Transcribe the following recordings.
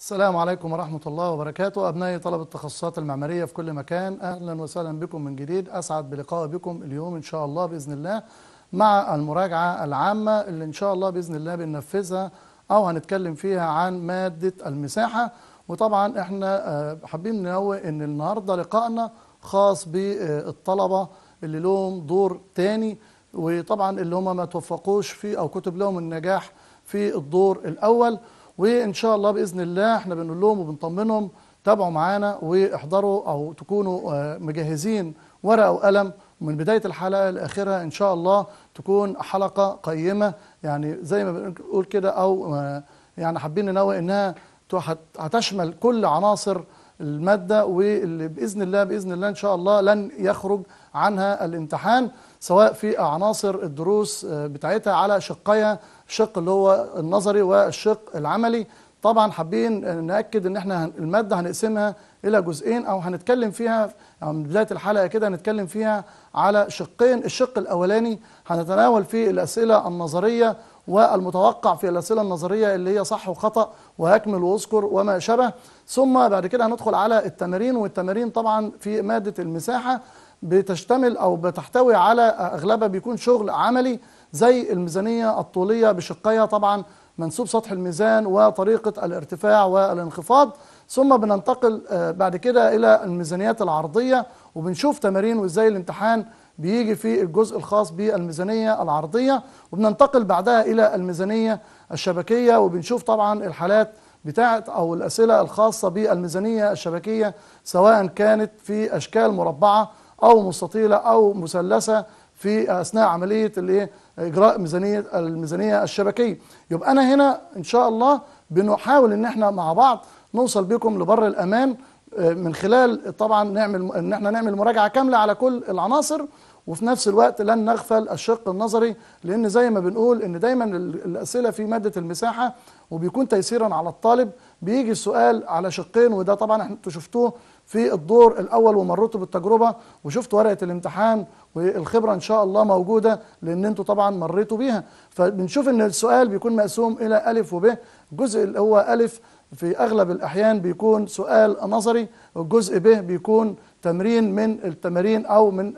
السلام عليكم ورحمة الله وبركاته أبنائي طلبة التخصصات المعمارية في كل مكان أهلا وسهلا بكم من جديد أسعد بلقاء بكم اليوم إن شاء الله بإذن الله مع المراجعة العامة اللي إن شاء الله بإذن الله بننفذها أو هنتكلم فيها عن مادة المساحة وطبعا إحنا آه، حابين ننوه إن النهاردة لقائنا خاص بالطلبة اللي لهم دور تاني وطبعا اللي هم ما توفقوش فيه أو كتب لهم النجاح في الدور الأول وان شاء الله باذن الله احنا بنقول لهم وبنطمنهم تابعوا معانا واحضروا او تكونوا آه، مجهزين ورقه وقلم ومن بدايه الحلقه لاخرها ان شاء الله تكون حلقه قيمه يعني زي ما بنقول كده او آه، يعني حابين ننوه انها هتشمل كل عناصر الماده واللي باذن الله باذن الله ان شاء الله لن يخرج عنها الامتحان سواء في عناصر الدروس آه، بتاعتها على شقيها الشق اللي هو النظري والشق العملي طبعا حابين ناكد ان احنا الماده هنقسمها الى جزئين او هنتكلم فيها او من بدايه الحلقه كده هنتكلم فيها على شقين الشق الاولاني هنتناول فيه الاسئله النظريه والمتوقع في الاسئله النظريه اللي هي صح وخطا واكمل واذكر وما شابه ثم بعد كده هندخل على التمارين والتمارين طبعا في ماده المساحه بتشتمل او بتحتوي على اغلبها بيكون شغل عملي زي الميزانية الطولية بشقيها طبعا منسوب سطح الميزان وطريقة الارتفاع والانخفاض ثم بننتقل آه، بعد كده إلى الميزانيات العرضية وبنشوف تمارين وإزاي الامتحان بيجي في الجزء الخاص بالميزانية العرضية وبننتقل بعدها إلى الميزانية الشبكية وبنشوف طبعا الحالات بتاعت أو الأسئلة الخاصة بالميزانية الشبكية سواء كانت في أشكال مربعة أو مستطيلة أو مثلثة في أثناء عملية اجراء ميزانيه الميزانيه الشبكيه يبقى انا هنا ان شاء الله بنحاول ان احنا مع بعض نوصل بكم لبر الامان آه، من خلال طبعا نعمل ان احنا نعمل مراجعه كامله على كل العناصر وفي نفس الوقت لن نغفل الشق النظري لان زي ما بنقول ان دايما الاسئله في ماده المساحه وبيكون تيسيرا على الطالب بيجي السؤال على شقين وده طبعا انتوا شفتوه في الدور الأول ومريتوا بالتجربة وشفتوا ورقة الامتحان والخبرة إن شاء الله موجودة لأن أنتوا طبعا مريتوا بيها فبنشوف أن السؤال بيكون مقسوم إلى ألف وب الجزء اللي هو ألف في أغلب الأحيان بيكون سؤال نظري والجزء ب بيكون تمرين من التمارين أو من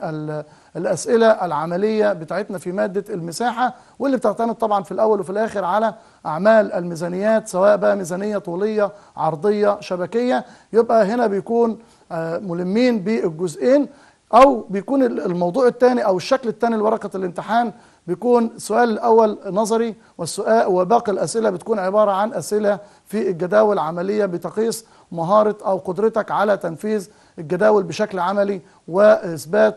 الأسئلة العملية بتاعتنا في مادة المساحة واللي بتعتمد طبعا في الأول وفي الآخر على أعمال الميزانيات سواء بقى ميزانية طولية عرضية شبكية يبقى هنا بيكون آه، ملمين بالجزئين أو بيكون الموضوع الثاني أو الشكل الثاني لورقة الامتحان بيكون السؤال الأول نظري والسؤال وباقي الأسئلة بتكون عبارة عن أسئلة في الجداول عملية بتقيس مهارة أو قدرتك على تنفيذ الجداول بشكل عملي وإثبات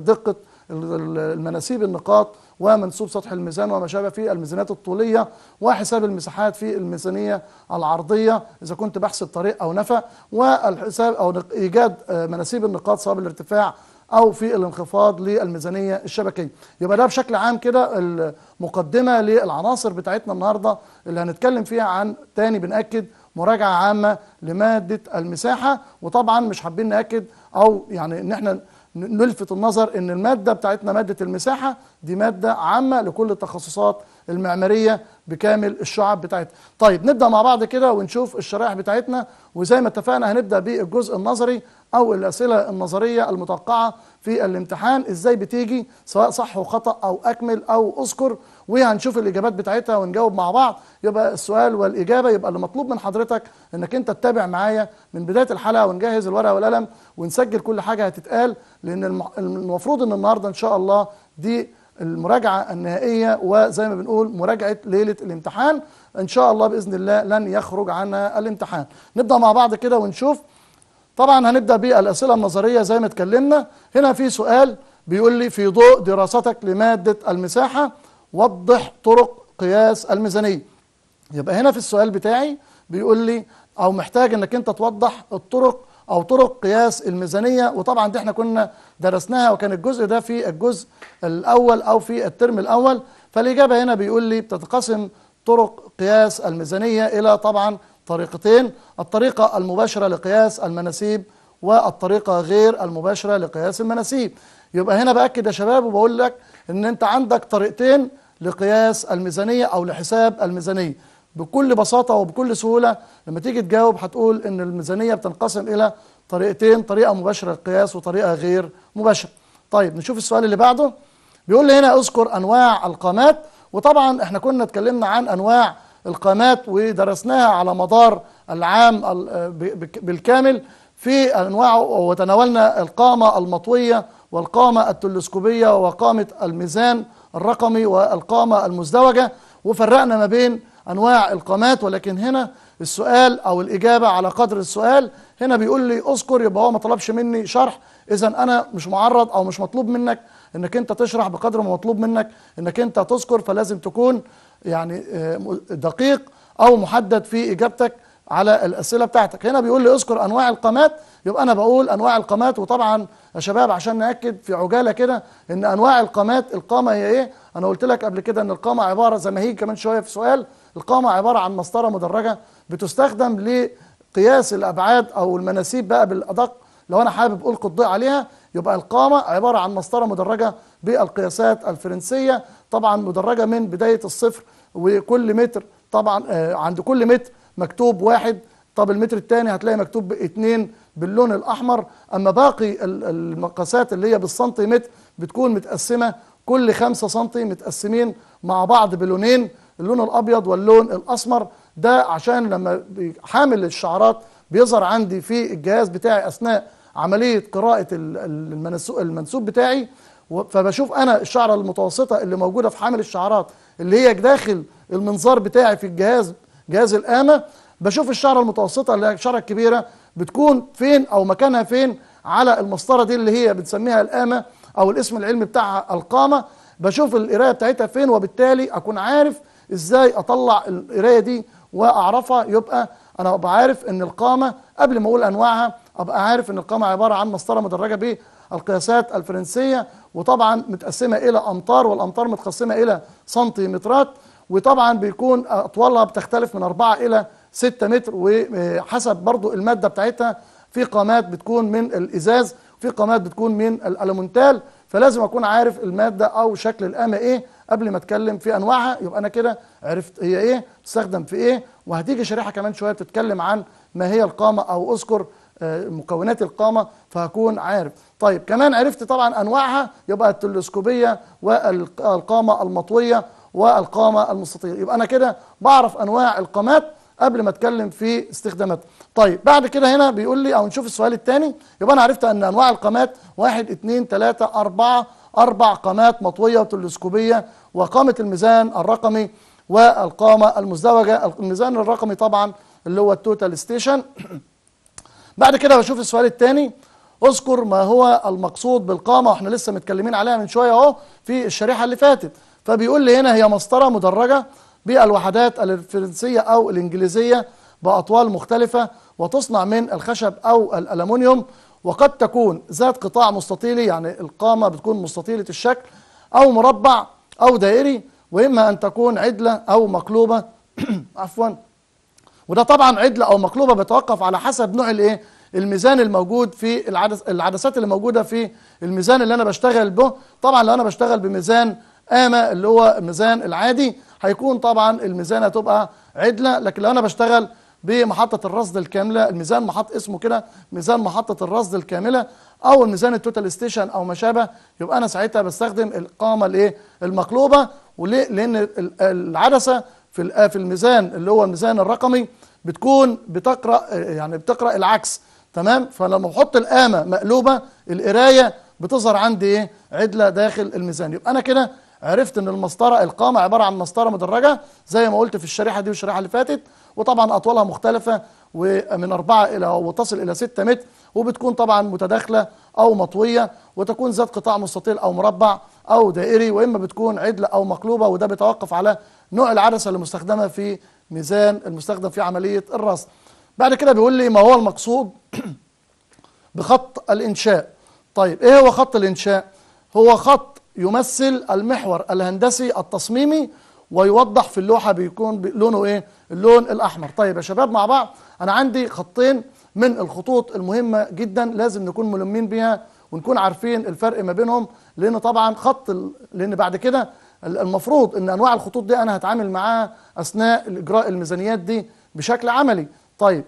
دقة المناسيب النقاط ومنسوب سطح الميزان وما شابه في الميزانات الطولية وحساب المساحات في الميزانية العرضية إذا كنت بحسب طريق أو نفق والحساب أو إيجاد آه، مناسيب النقاط سواء الارتفاع أو في الانخفاض للميزانية الشبكية يبقى ده بشكل عام كده المقدمة للعناصر بتاعتنا النهاردة اللي هنتكلم فيها عن تاني بنأكد مراجعة عامة لمادة المساحة وطبعا مش حابين نأكد أو يعني إن احنا نلفت النظر ان الماده بتاعتنا ماده المساحه دي ماده عامه لكل التخصصات المعماريه بكامل الشعب بتاعتنا. طيب نبدا مع بعض كده ونشوف الشرائح بتاعتنا وزي ما اتفقنا هنبدا بالجزء النظري او الاسئله النظريه المتوقعه في الامتحان ازاي بتيجي سواء صح وخطا او اكمل او اذكر وهنشوف الاجابات بتاعتها ونجاوب مع بعض يبقى السؤال والاجابه يبقى اللي مطلوب من حضرتك انك انت تتابع معايا من بدايه الحلقه ونجهز الورقه والقلم ونسجل كل حاجه هتتقال لان المفروض ان النهارده ان شاء الله دي المراجعه النهائيه وزي ما بنقول مراجعه ليله الامتحان ان شاء الله باذن الله لن يخرج عنها الامتحان نبدا مع بعض كده ونشوف طبعا هنبدا بالاسئله النظريه زي ما اتكلمنا هنا في سؤال بيقول لي في ضوء دراستك لماده المساحه وضح طرق قياس الميزانية يبقى هنا في السؤال بتاعي بيقول لي أو محتاج أنك أنت توضح الطرق أو طرق قياس الميزانية وطبعا دي احنا كنا درسناها وكان الجزء ده في الجزء الأول أو في الترم الأول فالإجابة هنا بيقول لي بتتقسم طرق قياس الميزانية إلى طبعا طريقتين الطريقة المباشرة لقياس المناسيب والطريقة غير المباشرة لقياس المناسيب يبقى هنا بأكد يا شباب وبقول لك ان انت عندك طريقتين لقياس الميزانية او لحساب الميزانية بكل بساطة وبكل سهولة لما تيجي تجاوب هتقول ان الميزانية بتنقسم الى طريقتين طريقة مباشرة للقياس وطريقة غير مباشرة طيب نشوف السؤال اللي بعده بيقول لي هنا اذكر انواع القامات وطبعا احنا كنا اتكلمنا عن انواع القامات ودرسناها على مدار العام بالكامل في انواع وتناولنا القامة المطوية والقامة التلسكوبية وقامة الميزان الرقمي والقامة المزدوجة وفرقنا ما بين أنواع القامات ولكن هنا السؤال أو الإجابة على قدر السؤال هنا بيقول لي أذكر يبقى هو ما طلبش مني شرح إذا أنا مش معرض أو مش مطلوب منك إنك أنت تشرح بقدر ما مطلوب منك إنك أنت تذكر فلازم تكون يعني آه، دقيق أو محدد في إجابتك على الأسئلة بتاعتك هنا بيقول لي اذكر أنواع القامات يبقى أنا بقول أنواع القامات وطبعا يا شباب عشان نأكد في عجالة كده إن أنواع القامات القامة هي إيه أنا قلت لك قبل كده إن القامة عبارة زي ما هي كمان شوية في سؤال القامة عبارة عن مسطرة مدرجة بتستخدم لقياس الأبعاد أو المناسيب بقى بالأدق لو أنا حابب ألقي الضوء عليها يبقى القامة عبارة عن مسطرة مدرجة بالقياسات الفرنسية طبعا مدرجة من بداية الصفر وكل متر طبعا آه، عند كل متر مكتوب واحد طب المتر الثاني هتلاقي مكتوب اتنين باللون الاحمر اما باقي المقاسات اللي هي بالسنتيمتر بتكون متقسمه كل 5 سنتي متقسمين مع بعض بلونين اللون الابيض واللون الاسمر ده عشان لما حامل الشعرات بيظهر عندي في الجهاز بتاعي اثناء عمليه قراءه المنسوب بتاعي فبشوف انا الشعره المتوسطه اللي موجوده في حامل الشعرات اللي هي داخل المنظار بتاعي في الجهاز جهاز القامه بشوف الشعره المتوسطه اللي هي الشعره الكبيره بتكون فين او مكانها فين على المسطره دي اللي هي بنسميها القامه او الاسم العلمي بتاعها القامه بشوف القرايه بتاعتها فين وبالتالي اكون عارف ازاي اطلع القرايه دي واعرفها يبقى انا ابقى عارف ان القامه قبل ما اقول انواعها ابقى عارف ان القامه عباره عن مسطره مدرجه بيه القياسات الفرنسية وطبعا متقسمة إلى أمتار والأمتار متقسمة إلى سنتيمترات وطبعا بيكون أطوالها بتختلف من 4 إلى 6 متر وحسب برضو المادة بتاعتها في قامات بتكون من الإزاز في قامات بتكون من الألمونتال فلازم أكون عارف المادة أو شكل القامة إيه قبل ما أتكلم في أنواعها يبقى أنا كده عرفت هي إيه تستخدم في إيه وهتيجي شريحة كمان شوية بتتكلم عن ما هي القامة أو أذكر آه، مكونات القامة فهكون عارف طيب كمان عرفت طبعا أنواعها يبقى التلسكوبية والقامة المطوية والقامة المستطيلة يبقى أنا كده بعرف أنواع القامات قبل ما اتكلم في استخداماتها طيب بعد كده هنا بيقول لي او نشوف السؤال الثاني يبقى انا عرفت ان انواع القامات واحد اثنين ثلاثة اربعة اربع قامات مطوية وتلسكوبية وقامة الميزان الرقمي والقامة المزدوجة الميزان الرقمي طبعا اللي هو التوتال ستيشن بعد كده هشوف السؤال الثاني اذكر ما هو المقصود بالقامة واحنا لسه متكلمين عليها من شوية اهو في الشريحة اللي فاتت فبيقول لي هنا هي مسطرة مدرجة بالوحدات الفرنسية او الانجليزية باطوال مختلفة وتصنع من الخشب او الالومنيوم وقد تكون ذات قطاع مستطيلي يعني القامة بتكون مستطيلة الشكل او مربع او دائري واما ان تكون عدلة او مقلوبة عفوا وده طبعا عدله او مقلوبه بيتوقف على حسب نوع الايه الميزان الموجود في العدس العدسات اللي موجوده في الميزان اللي انا بشتغل به طبعا لو انا بشتغل بميزان اما اللي هو الميزان العادي هيكون طبعا الميزان هتبقى عدله لكن لو انا بشتغل بمحطه الرصد الكامله الميزان محط اسمه كده ميزان محطه الرصد الكامله او الميزان التوتال ستيشن او ما شابه يبقى انا ساعتها بستخدم القامه الايه المقلوبه وليه لان العدسه في في الميزان اللي هو الميزان الرقمي بتكون بتقرا يعني بتقرا العكس تمام فلما بحط القامه مقلوبه القرايه بتظهر عندي ايه عدله داخل الميزان يبقى انا كده عرفت ان المسطره القامه عباره عن مسطره مدرجه زي ما قلت في الشريحه دي والشريحه اللي فاتت وطبعا اطوالها مختلفه ومن اربعة الى وتصل الى 6 متر وبتكون طبعا متداخله او مطويه وتكون ذات قطاع مستطيل او مربع او دائري واما بتكون عدله او مقلوبه وده بيتوقف على نوع العدسه المستخدمه في ميزان المستخدم في عملية الرصد بعد كده بيقول لي ما هو المقصود بخط الإنشاء طيب إيه هو خط الإنشاء؟ هو خط يمثل المحور الهندسي التصميمي ويوضح في اللوحة بيكون لونه إيه؟ اللون الأحمر طيب يا شباب مع بعض أنا عندي خطين من الخطوط المهمة جدا لازم نكون ملمين بيها ونكون عارفين الفرق ما بينهم لأن طبعا خط لأن بعد كده المفروض ان انواع الخطوط دي انا هتعامل معاها اثناء اجراء الميزانيات دي بشكل عملي طيب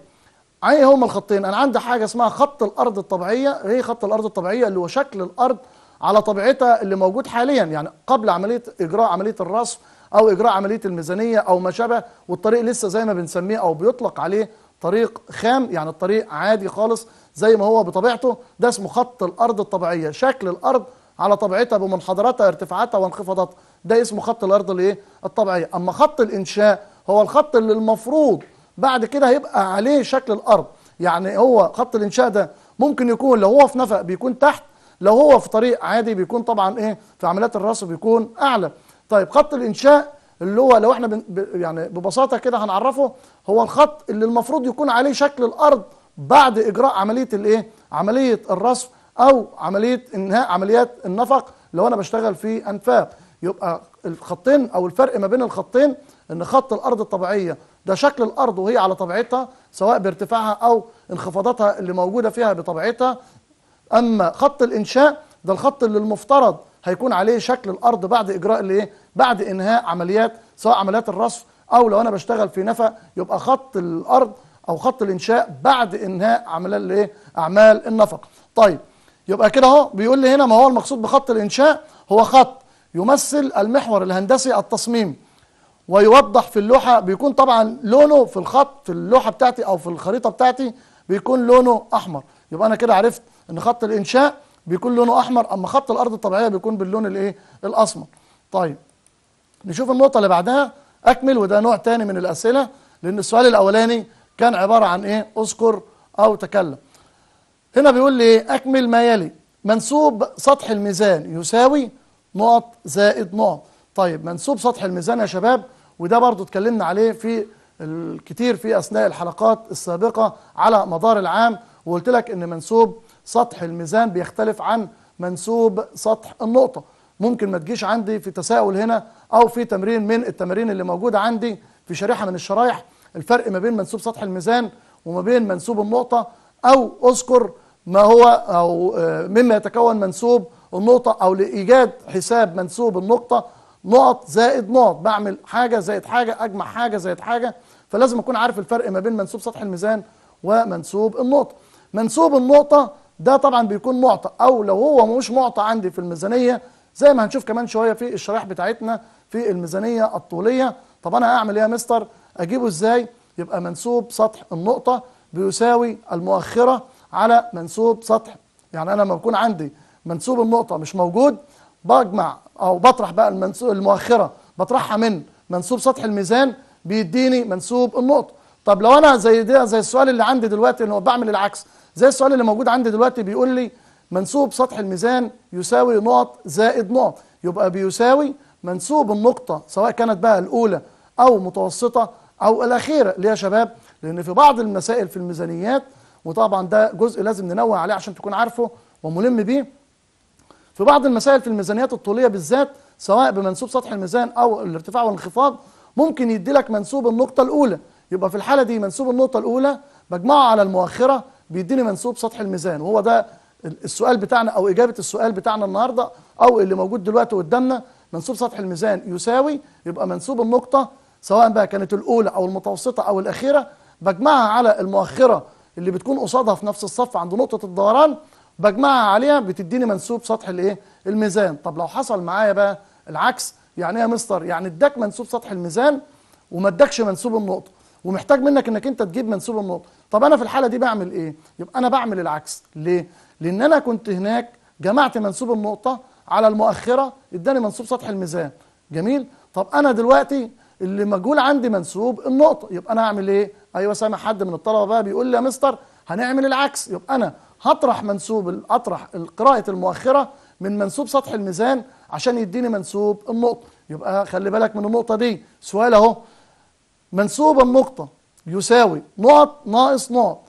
ايه هما الخطين انا عندي حاجه اسمها خط الارض الطبيعيه إيه هي خط الارض الطبيعيه اللي هو شكل الارض على طبيعتها اللي موجود حاليا يعني قبل عمليه اجراء عمليه الرصف او اجراء عمليه الميزانيه او ما شابه والطريق لسه زي ما بنسميه او بيطلق عليه طريق خام يعني الطريق عادي خالص زي ما هو بطبيعته ده اسمه خط الارض الطبيعيه شكل الارض على طبيعتها بمنحدراتها ارتفاعاتها وانخفاضاتها ده اسمه خط الارض الايه الطبيعيه اما خط الانشاء هو الخط اللي المفروض بعد كده هيبقى عليه شكل الارض يعني هو خط الانشاء ده ممكن يكون لو هو في نفق بيكون تحت لو هو في طريق عادي بيكون طبعا ايه في عمليات الرص بيكون اعلى طيب خط الانشاء اللي هو لو احنا يعني ببساطه كده هنعرفه هو الخط اللي المفروض يكون عليه شكل الارض بعد اجراء عمليه الايه عمليه الرصف او عمليه انهاء عمليات النفق لو انا بشتغل في انفاق يبقى الخطين او الفرق ما بين الخطين ان خط الارض الطبيعيه ده شكل الارض وهي على طبيعتها سواء بارتفاعها او انخفاضاتها اللي موجوده فيها بطبيعتها اما خط الانشاء ده الخط اللي المفترض هيكون عليه شكل الارض بعد اجراء الايه بعد انهاء عمليات سواء عمليات الرصف او لو انا بشتغل في نفق يبقى خط الارض او خط الانشاء بعد انهاء عمليات الايه اعمال النفق طيب يبقى كده اهو بيقول لي هنا ما هو المقصود بخط الانشاء هو خط يمثل المحور الهندسي التصميم ويوضح في اللوحة بيكون طبعا لونه في الخط في اللوحة بتاعتي أو في الخريطة بتاعتي بيكون لونه أحمر يبقى أنا كده عرفت إن خط الإنشاء بيكون لونه أحمر أما خط الأرض الطبيعية بيكون باللون الإيه الأسمر طيب نشوف النقطة اللي بعدها أكمل وده نوع تاني من الأسئلة لأن السؤال الأولاني كان عبارة عن إيه أذكر أو تكلم هنا بيقول لي إيه؟ أكمل ما يلي منسوب سطح الميزان يساوي نقط زائد نقط طيب منسوب سطح الميزان يا شباب وده برضو اتكلمنا عليه في الكتير في أثناء الحلقات السابقة على مدار العام وقلت لك إن منسوب سطح الميزان بيختلف عن منسوب سطح النقطة ممكن ما تجيش عندي في تساؤل هنا أو في تمرين من التمارين اللي موجودة عندي في شريحة من الشرايح الفرق ما بين منسوب سطح الميزان وما بين منسوب النقطة أو أذكر ما هو أو آه، مما يتكون منسوب النقطة أو لإيجاد حساب منسوب النقطة نقط زائد نقط بعمل حاجة زائد حاجة أجمع حاجة زائد حاجة فلازم أكون عارف الفرق ما بين منسوب سطح الميزان ومنسوب النقطة منسوب النقطة ده طبعا بيكون معطى أو لو هو مش معطى عندي في الميزانية زي ما هنشوف كمان شوية في الشرائح بتاعتنا في الميزانية الطولية طب أنا هعمل إيه يا مستر أجيبه إزاي يبقى منسوب سطح النقطة بيساوي المؤخرة على منسوب سطح يعني أنا لما بكون عندي منسوب النقطة مش موجود بجمع أو بطرح بقى المنسوب المؤخرة بطرحها من منسوب سطح الميزان بيديني منسوب النقطة طب لو أنا زي ده زي السؤال اللي عندي دلوقتي اللي هو بعمل العكس زي السؤال اللي موجود عندي دلوقتي بيقول لي منسوب سطح الميزان يساوي نقط زائد نقط يبقى بيساوي منسوب النقطة سواء كانت بقى الأولى أو متوسطة أو الأخيرة ليه يا شباب؟ لأن في بعض المسائل في الميزانيات وطبعا ده جزء لازم ننوه عليه عشان تكون عارفه وملم بيه في بعض المسائل في الميزانيات الطوليه بالذات سواء بمنسوب سطح الميزان او الارتفاع والانخفاض ممكن يدي لك منسوب النقطه الاولى يبقى في الحاله دي منسوب النقطه الاولى بجمعه على المؤخره بيديني منسوب سطح الميزان وهو ده السؤال بتاعنا او اجابه السؤال بتاعنا النهارده او اللي موجود دلوقتي قدامنا منسوب سطح الميزان يساوي يبقى منسوب النقطه سواء بقى كانت الاولى او المتوسطه او الاخيره بجمعها على المؤخره اللي بتكون قصادها في نفس الصف عند نقطه الدوران بجمعها عليها بتديني منسوب سطح الايه الميزان طب لو حصل معايا بقى العكس يعني ايه يا مستر يعني اداك منسوب سطح الميزان وما اداكش منسوب النقطه ومحتاج منك انك انت تجيب منسوب النقطه طب انا في الحاله دي بعمل ايه يبقى انا بعمل العكس ليه لان انا كنت هناك جمعت منسوب النقطه على المؤخره اداني منسوب سطح الميزان جميل طب انا دلوقتي اللي مجهول عندي منسوب النقطه يبقى انا هعمل ايه ايوه سامع حد من الطلبه بقى بيقول لي يا مستر هنعمل العكس يبقى انا هطرح منسوب اطرح قراءه المؤخره من منسوب سطح الميزان عشان يديني منسوب النقطه يبقى خلي بالك من النقطه دي سؤال اهو منسوب النقطه يساوي نقط ناقص نقط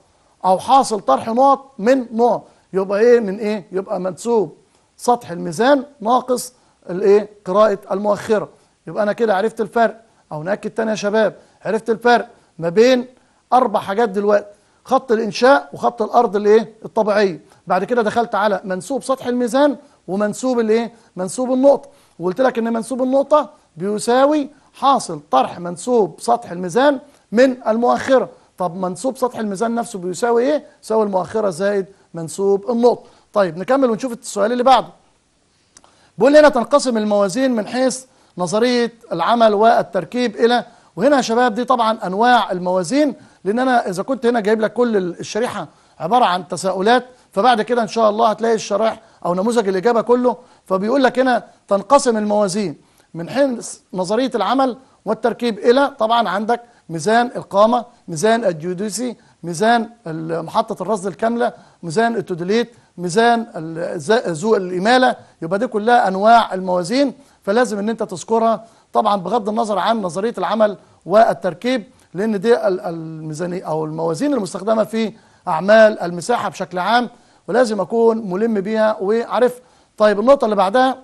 او حاصل طرح نقط من نقط يبقى ايه من ايه يبقى منسوب سطح الميزان ناقص الايه قراءه المؤخره يبقى انا كده عرفت الفرق او ناكد تاني يا شباب عرفت الفرق ما بين اربع حاجات دلوقتي خط الانشاء وخط الارض الايه الطبيعيه بعد كده دخلت على منسوب سطح الميزان ومنسوب الايه منسوب النقطه وقلت لك ان منسوب النقطه بيساوي حاصل طرح منسوب سطح الميزان من المؤخره طب منسوب سطح الميزان نفسه بيساوي ايه يساوي المؤخره زائد منسوب النقطه طيب نكمل ونشوف السؤال اللي بعده بيقول هنا تنقسم الموازين من حيث نظريه العمل والتركيب الى وهنا يا شباب دي طبعا انواع الموازين لان انا اذا كنت هنا جايب لك كل الشريحه عباره عن تساؤلات فبعد كده ان شاء الله هتلاقي الشرائح او نموذج الاجابه كله فبيقول لك هنا تنقسم الموازين من حيث نظريه العمل والتركيب الى طبعا عندك ميزان القامه ميزان الجيوديسي ميزان محطه الرصد الكامله ميزان التوديليت ميزان ذو الاماله يبقى دي كلها انواع الموازين فلازم ان انت تذكرها طبعا بغض النظر عن نظريه العمل والتركيب لأن دي الميزانية أو الموازين المستخدمة في أعمال المساحة بشكل عام ولازم أكون ملم بيها وعارف طيب النقطة اللي بعدها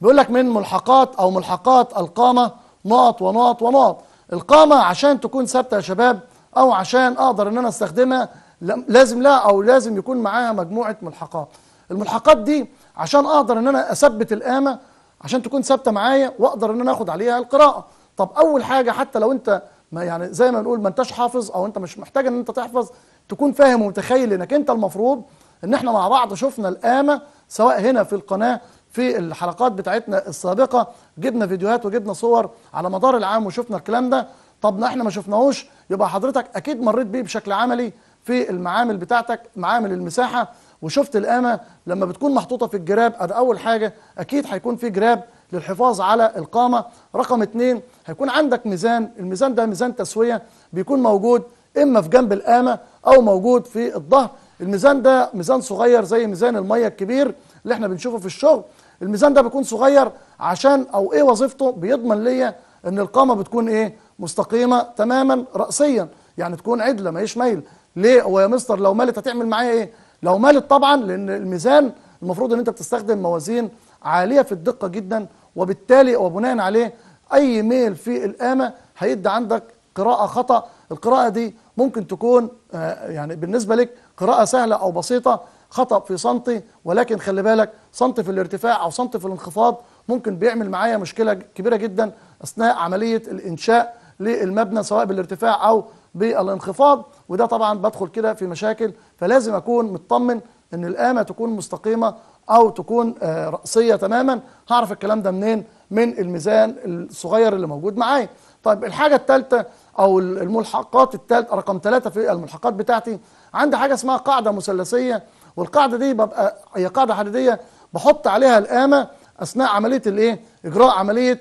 بيقول لك من ملحقات أو ملحقات القامة نقط ونقط ونقط القامة عشان تكون ثابتة يا شباب أو عشان أقدر إن أنا أستخدمها لازم لا أو لازم يكون معاها مجموعة ملحقات الملحقات دي عشان أقدر إن أنا أثبت القامة عشان تكون ثابتة معايا وأقدر إن أنا آخد عليها القراءة طب أول حاجة حتى لو أنت ما يعني زي ما نقول ما انتش حافظ او انت مش محتاج ان انت تحفظ تكون فاهم ومتخيل انك انت المفروض ان احنا مع بعض شفنا القامه سواء هنا في القناه في الحلقات بتاعتنا السابقه جبنا فيديوهات وجبنا صور على مدار العام وشفنا الكلام ده طب ما احنا ما شفناهوش يبقى حضرتك اكيد مريت بيه بشكل عملي في المعامل بتاعتك معامل المساحه وشفت القامه لما بتكون محطوطه في الجراب ادي اول حاجه اكيد هيكون في جراب للحفاظ على القامة رقم اتنين هيكون عندك ميزان الميزان ده ميزان تسوية بيكون موجود إما في جنب القامة أو موجود في الظهر الميزان ده ميزان صغير زي ميزان المية الكبير اللي احنا بنشوفه في الشغل الميزان ده بيكون صغير عشان أو إيه وظيفته بيضمن ليا إن القامة بتكون إيه مستقيمة تماما رأسيا يعني تكون عدلة ما ايش ميل ليه هو يا مستر لو مالت هتعمل معايا إيه لو مالت طبعا لأن الميزان المفروض ان انت بتستخدم موازين عاليه في الدقه جدا وبالتالي وبناء عليه اي ميل في القامه هيدي عندك قراءه خطا القراءه دي ممكن تكون آه، يعني بالنسبه لك قراءه سهله او بسيطه خطا في سنتي ولكن خلي بالك سنتي في الارتفاع او سنتي في الانخفاض ممكن بيعمل معايا مشكله كبيره جدا اثناء عمليه الانشاء للمبنى سواء بالارتفاع او بالانخفاض وده طبعا بدخل كده في مشاكل فلازم اكون مطمن ان القامه تكون مستقيمه او تكون آه، راسيه تماما هعرف الكلام ده منين من الميزان الصغير اللي موجود معايا طيب الحاجه الثالثه او الملحقات الثالثه رقم ثلاثة في الملحقات بتاعتي عندي حاجه اسمها قاعده مثلثيه والقاعده دي ببقى هي قاعده حديديه بحط عليها القامه اثناء عمليه الايه اجراء عمليه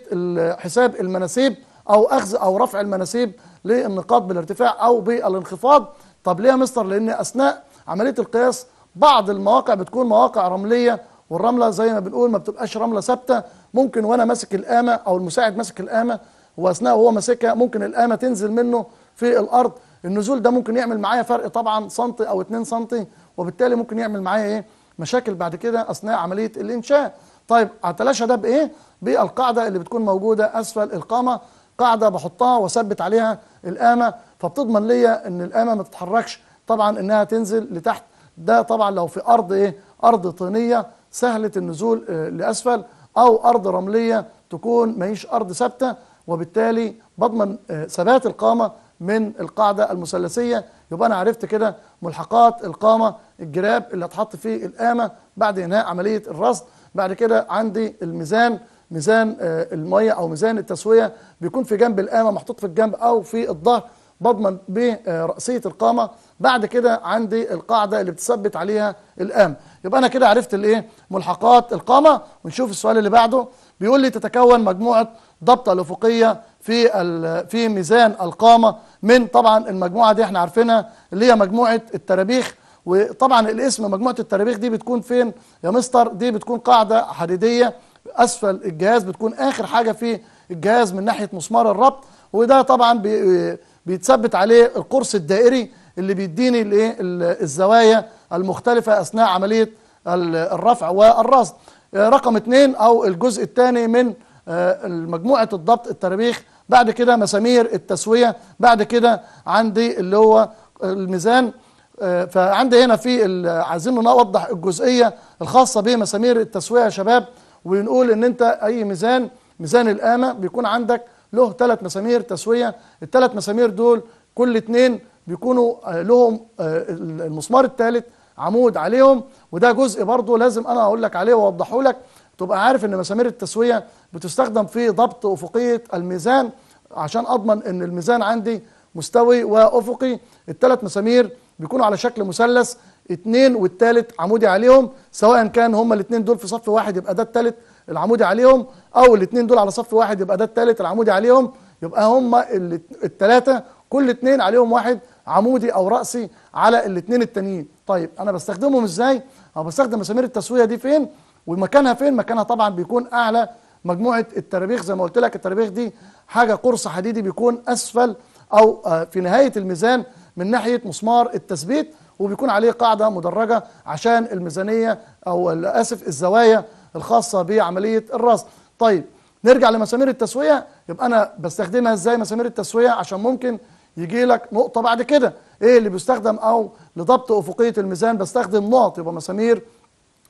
حساب المناسيب او اخذ او رفع المناسيب للنقاط بالارتفاع او بالانخفاض طب ليه يا مستر لان اثناء عمليه القياس بعض المواقع بتكون مواقع رمليه والرمله زي ما بنقول ما بتبقاش رمله ثابته ممكن وانا ماسك القامه او المساعد ماسك القامه واثناء وهو ماسكها ممكن القامه تنزل منه في الارض النزول ده ممكن يعمل معايا فرق طبعا سنتي او 2 سنتي وبالتالي ممكن يعمل معايا ايه مشاكل بعد كده اثناء عمليه الانشاء طيب اتلاشى ده بايه بالقاعده اللي بتكون موجوده اسفل القامه قاعده بحطها واثبت عليها القامه فبتضمن ليا ان القامه ما تتحركش طبعا انها تنزل لتحت ده طبعا لو في أرض إيه؟ أرض طينية سهلة النزول آه، لأسفل أو أرض رملية تكون ماهيش أرض ثابتة وبالتالي بضمن آه، ثبات القامة من القاعدة المثلثية يبقى أنا عرفت كده ملحقات القامة الجراب اللي هتحط فيه القامة بعد إنهاء عملية الرصد بعد كده عندي الميزان ميزان آه، المية أو ميزان التسوية بيكون في جنب القامة محطوط في الجنب أو في الظهر بضمن برأسية القامة بعد كده عندي القاعدة اللي بتثبت عليها الام يبقى أنا كده عرفت الإيه ملحقات القامة ونشوف السؤال اللي بعده بيقول لي تتكون مجموعة ضبطة الأفقية في في ميزان القامة من طبعا المجموعة دي احنا عارفينها اللي هي مجموعة الترابيخ وطبعا الاسم مجموعة الترابيخ دي بتكون فين يا مستر دي بتكون قاعدة حديدية أسفل الجهاز بتكون آخر حاجة في الجهاز من ناحية مسمار الربط وده طبعا بيتثبت عليه القرص الدائري اللي بيديني الايه الزوايا المختلفة أثناء عملية الرفع والرصد آه، رقم اثنين أو الجزء الثاني من آه، مجموعة الضبط التربيخ بعد كده مسامير التسوية بعد كده عندي اللي هو الميزان آه، فعندي هنا في عايزين نوضح الجزئية الخاصة بمسامير التسوية يا شباب ونقول ان انت اي ميزان ميزان القامة بيكون عندك له ثلاث مسامير تسوية الثلاث مسامير دول كل اتنين بيكونوا آه، لهم آه، المسمار الثالث عمود عليهم وده جزء برضو لازم انا اقول لك عليه واوضحه لك تبقى عارف ان مسامير التسويه بتستخدم في ضبط افقيه الميزان عشان اضمن ان الميزان عندي مستوي وافقي الثلاث مسامير بيكونوا على شكل مثلث اثنين والثالث عمودي عليهم سواء كان هما الاثنين دول في صف واحد يبقى ده الثالث العمودي عليهم او الاثنين دول على صف واحد يبقى ده الثالث العمودي عليهم يبقى هما الثلاثه كل اثنين عليهم واحد عمودي او راسي على الاثنين التانيين طيب انا بستخدمهم ازاي او بستخدم مسامير التسويه دي فين ومكانها فين مكانها طبعا بيكون اعلى مجموعه الترابيخ زي ما قلت لك الترابيخ دي حاجه قرص حديدي بيكون اسفل او آه، في نهايه الميزان من ناحيه مسمار التثبيت وبيكون عليه قاعده مدرجه عشان الميزانيه او اسف الزوايا الخاصه بعمليه الرصد طيب نرجع لمسامير التسويه يبقى انا بستخدمها ازاي مسامير التسويه عشان ممكن يجي لك نقطة بعد كده ايه اللي بيستخدم او لضبط افقية الميزان بستخدم نقط يبقى مسامير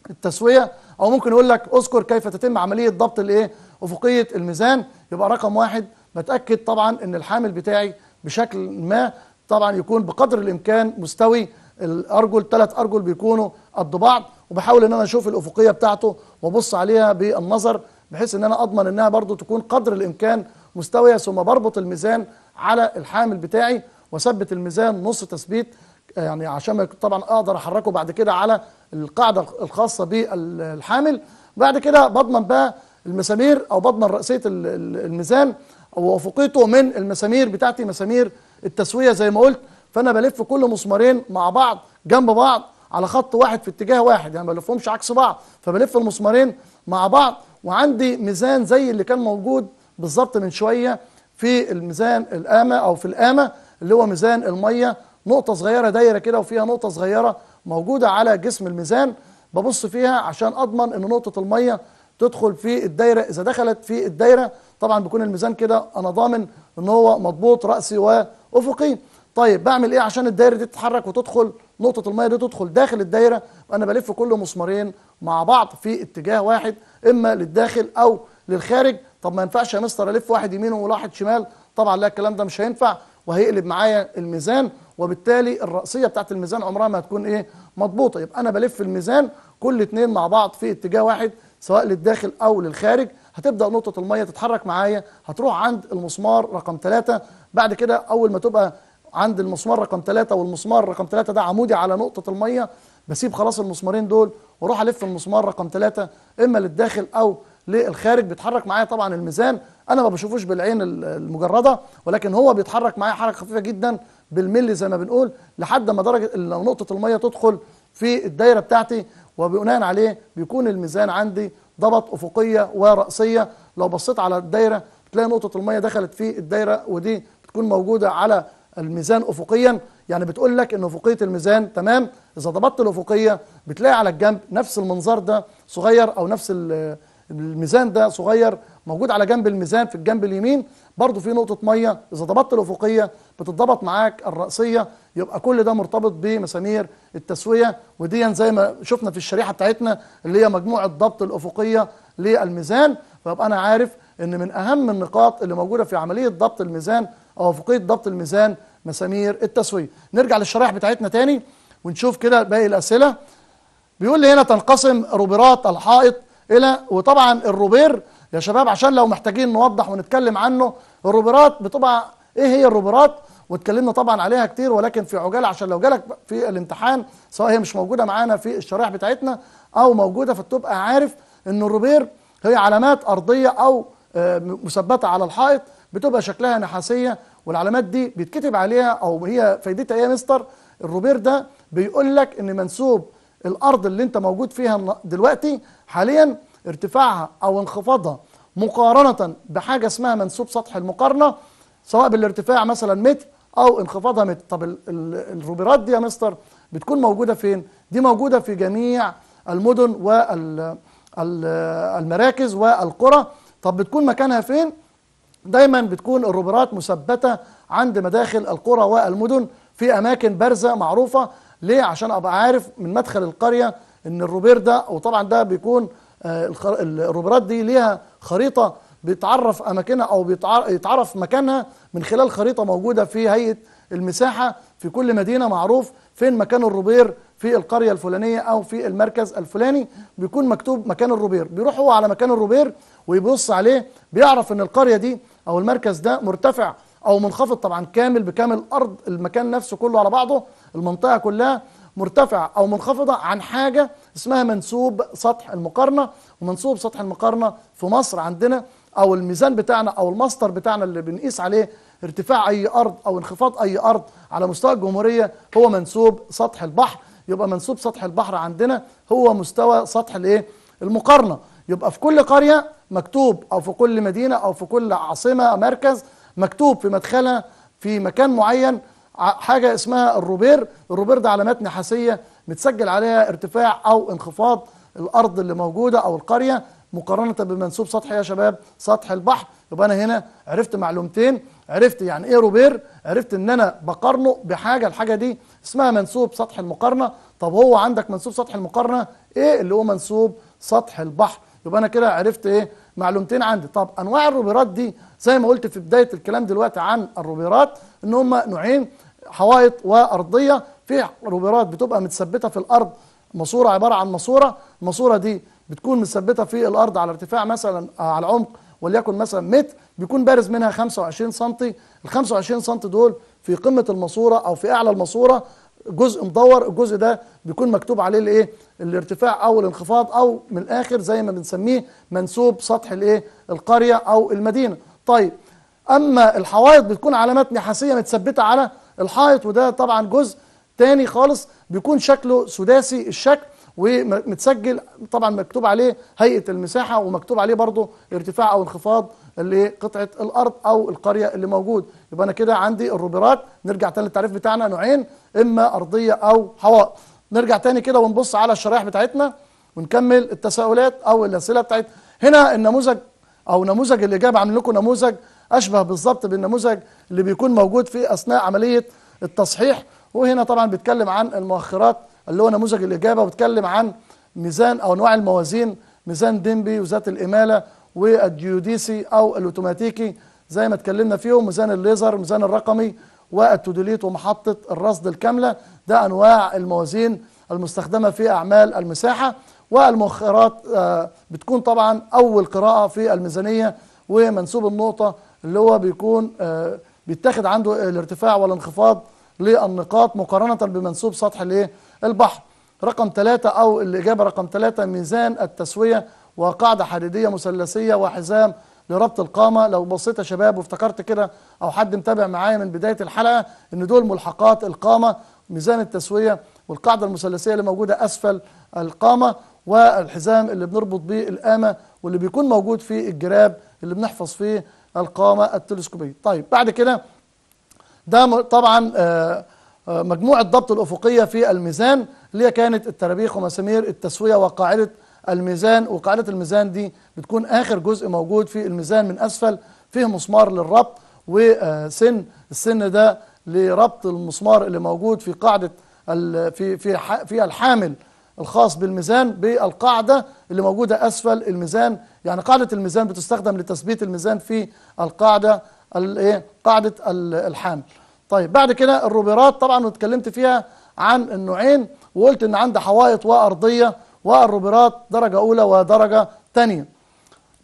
التسوية او ممكن يقول لك اذكر كيف تتم عملية ضبط الايه افقية الميزان يبقى رقم واحد بتأكد طبعا ان الحامل بتاعي بشكل ما طبعا يكون بقدر الامكان مستوي الارجل ثلاث ارجل بيكونوا قد بعض وبحاول ان انا اشوف الافقيه بتاعته وابص عليها بالنظر بحيث ان انا اضمن انها برضو تكون قدر الامكان مستويه ثم بربط الميزان على الحامل بتاعي واثبت الميزان نص تثبيت آه، يعني عشان طبعا اقدر احركه بعد كده على القاعده الخاصه بالحامل بعد كده بضمن بقى المسامير او بضمن راسيه الميزان وافقيته من المسامير بتاعتي مسامير التسويه زي ما قلت فانا بلف كل مسمارين مع بعض جنب بعض على خط واحد في اتجاه واحد يعني ما بلفهمش عكس بعض فبلف المسمارين مع بعض وعندي ميزان زي اللي كان موجود بالظبط من شويه في الميزان القامة أو في القامة اللي هو ميزان المية نقطة صغيرة دايرة كده وفيها نقطة صغيرة موجودة على جسم الميزان ببص فيها عشان أضمن إن نقطة المية تدخل في الدايرة إذا دخلت في الدايرة طبعا بيكون الميزان كده أنا ضامن إن هو مضبوط رأسي وأفقي طيب بعمل إيه عشان الدايرة دي تتحرك وتدخل نقطة المية دي تدخل داخل الدايرة أنا بلف كل مسمارين مع بعض في اتجاه واحد إما للداخل أو للخارج طب ما ينفعش يا مستر الف واحد يمين وواحد شمال طبعا لا الكلام ده مش هينفع وهيقلب معايا الميزان وبالتالي الرأسية بتاعت الميزان عمرها ما هتكون ايه مضبوطة يبقى انا بلف الميزان كل اتنين مع بعض في اتجاه واحد سواء للداخل او للخارج هتبدأ نقطة المية تتحرك معايا هتروح عند المسمار رقم ثلاثة بعد كده اول ما تبقى عند المسمار رقم ثلاثة والمسمار رقم ثلاثة ده عمودي على نقطة المية بسيب خلاص المسمارين دول واروح الف المسمار رقم ثلاثة اما للداخل او للخارج بيتحرك معايا طبعا الميزان انا ما بشوفوش بالعين المجرده ولكن هو بيتحرك معايا حركه خفيفه جدا بالملي زي ما بنقول لحد ما درجه نقطه الميه تدخل في الدايره بتاعتي وبناء عليه بيكون الميزان عندي ضبط افقيه وراسيه لو بصيت على الدايره بتلاقي نقطه الميه دخلت في الدايره ودي بتكون موجوده على الميزان افقيا يعني بتقول لك ان افقيه الميزان تمام اذا ضبطت الافقيه بتلاقي على الجنب نفس المنظر ده صغير او نفس الميزان ده صغير موجود على جنب الميزان في الجنب اليمين برضو في نقطة مية إذا ضبطت الأفقية بتتضبط معاك الرأسية يبقى كل ده مرتبط بمسامير التسوية وديا زي ما شفنا في الشريحة بتاعتنا اللي هي مجموعة ضبط الأفقية للميزان فيبقى أنا عارف إن من أهم النقاط اللي موجودة في عملية ضبط الميزان أو أفقية ضبط الميزان مسامير التسوية نرجع للشرائح بتاعتنا تاني ونشوف كده باقي الأسئلة بيقول لي هنا تنقسم روبرات الحائط الى وطبعا الروبير يا شباب عشان لو محتاجين نوضح ونتكلم عنه الروبرات بتبقى ايه هي الروبرات واتكلمنا طبعا عليها كتير ولكن في عجاله عشان لو جالك في الامتحان سواء هي مش موجوده معانا في الشرائح بتاعتنا او موجوده فتبقى عارف ان الروبير هي علامات ارضيه او آه، مثبته على الحائط بتبقى شكلها نحاسيه والعلامات دي بيتكتب عليها او هي فايدتها ايه يا مستر الروبير ده بيقول لك ان منسوب الارض اللي انت موجود فيها دلوقتي حاليا ارتفاعها أو انخفاضها مقارنة بحاجة اسمها منسوب سطح المقارنة سواء بالارتفاع مثلا متر أو انخفاضها متر طب الروبرات دي يا مستر بتكون موجودة فين؟ دي موجودة في جميع المدن والمراكز والقرى طب بتكون مكانها فين؟ دايما بتكون الروبرات مثبتة عند مداخل القرى والمدن في أماكن بارزة معروفة ليه؟ عشان أبقى عارف من مدخل القرية ان الروبير ده وطبعا ده بيكون آه، الروبرات دي ليها خريطه بيتعرف اماكنها او بيتعرف مكانها من خلال خريطه موجوده في هيئه المساحه في كل مدينه معروف فين مكان الروبير في القريه الفلانيه او في المركز الفلاني بيكون مكتوب مكان الروبير بيروح هو على مكان الروبير ويبص عليه بيعرف ان القريه دي او المركز ده مرتفع او منخفض طبعا كامل بكامل الارض المكان نفسه كله على بعضه المنطقه كلها مرتفعة أو منخفضة عن حاجة اسمها منسوب سطح المقارنة ومنسوب سطح المقارنة في مصر عندنا أو الميزان بتاعنا أو المصدر بتاعنا اللي بنقيس عليه ارتفاع أي أرض أو انخفاض أي أرض على مستوى الجمهورية هو منسوب سطح البحر يبقى منسوب سطح البحر عندنا هو مستوى سطح الايه المقارنه يبقى في كل قريه مكتوب او في كل مدينه او في كل عاصمه مركز مكتوب في مدخلها في مكان معين حاجة اسمها الروبير الروبير ده علامات نحاسية متسجل عليها ارتفاع أو انخفاض الأرض اللي موجودة أو القرية مقارنة بمنسوب سطح يا شباب سطح البحر يبقى أنا هنا عرفت معلومتين عرفت يعني إيه روبير عرفت إن أنا بقارنه بحاجة الحاجة دي اسمها منسوب سطح المقارنة طب هو عندك منسوب سطح المقارنة إيه اللي هو منسوب سطح البحر يبقى أنا كده عرفت إيه معلومتين عندي طب أنواع الروبيرات دي زي ما قلت في بداية الكلام دلوقتي عن الروبيرات إن هم نوعين حوائط وارضيه في روبرات بتبقى متثبته في الارض ماسوره عباره عن ماسوره الماسوره دي بتكون متثبته في الارض على ارتفاع مثلا آه، على عمق وليكن مثلا متر بيكون بارز منها 25 سم ال 25 سم دول في قمه الماسوره او في اعلى الماسوره جزء مدور الجزء ده بيكون مكتوب عليه الايه الارتفاع او الانخفاض او من الاخر زي ما بنسميه منسوب سطح الايه القريه او المدينه طيب اما الحوائط بتكون علامات نحاسيه متثبته على الحائط وده طبعا جزء تاني خالص بيكون شكله سداسي الشكل ومتسجل طبعا مكتوب عليه هيئه المساحه ومكتوب عليه برضو ارتفاع او انخفاض اللي قطعة الارض او القريه اللي موجود يبقى انا كده عندي الروبرات نرجع تاني للتعريف بتاعنا نوعين اما ارضيه او حوائط نرجع تاني كده ونبص على الشرائح بتاعتنا ونكمل التساؤلات او الاسئله بتاعت هنا النموذج او نموذج الاجابه عامل لكم نموذج أشبه بالظبط بالنموذج اللي بيكون موجود في أثناء عملية التصحيح وهنا طبعا بيتكلم عن المؤخرات اللي هو نموذج الإجابة وبيتكلم عن ميزان أو أنواع الموازين ميزان ديمبي وذات الإمالة والديوديسي أو الأوتوماتيكي زي ما اتكلمنا فيهم ميزان الليزر ميزان الرقمي والتودوليت ومحطة الرصد الكاملة ده أنواع الموازين المستخدمة في أعمال المساحة والمؤخرات آه، بتكون طبعا أول قراءة في الميزانية ومنسوب النقطة اللي هو بيكون آه، بيتاخد عنده الارتفاع والانخفاض للنقاط مقارنة بمنسوب سطح الايه البحر رقم ثلاثة أو الإجابة رقم ثلاثة ميزان التسوية وقاعدة حديدية مثلثية وحزام لربط القامة لو بصيت يا شباب وافتكرت كده أو حد متابع معايا من بداية الحلقة إن دول ملحقات القامة ميزان التسوية والقاعدة المثلثية اللي موجودة أسفل القامة والحزام اللي بنربط بيه القامة واللي بيكون موجود في الجراب اللي بنحفظ فيه القامة التلسكوبية طيب بعد كده ده طبعا آه، آه، مجموعة ضبط الأفقية في الميزان اللي هي كانت الترابيخ ومسامير التسوية وقاعدة الميزان وقاعدة الميزان دي بتكون آخر جزء موجود في الميزان من أسفل فيه مسمار للربط وسن السن ده لربط المسمار اللي موجود في قاعدة في في في الحامل الخاص بالميزان بالقاعدة اللي موجودة أسفل الميزان يعني قاعدة الميزان بتستخدم لتثبيت الميزان في القاعدة الايه قاعدة الحامل طيب بعد كده الروبيرات طبعا اتكلمت فيها عن النوعين وقلت ان عندي حوائط وارضيه والروبيرات درجه اولى ودرجه ثانيه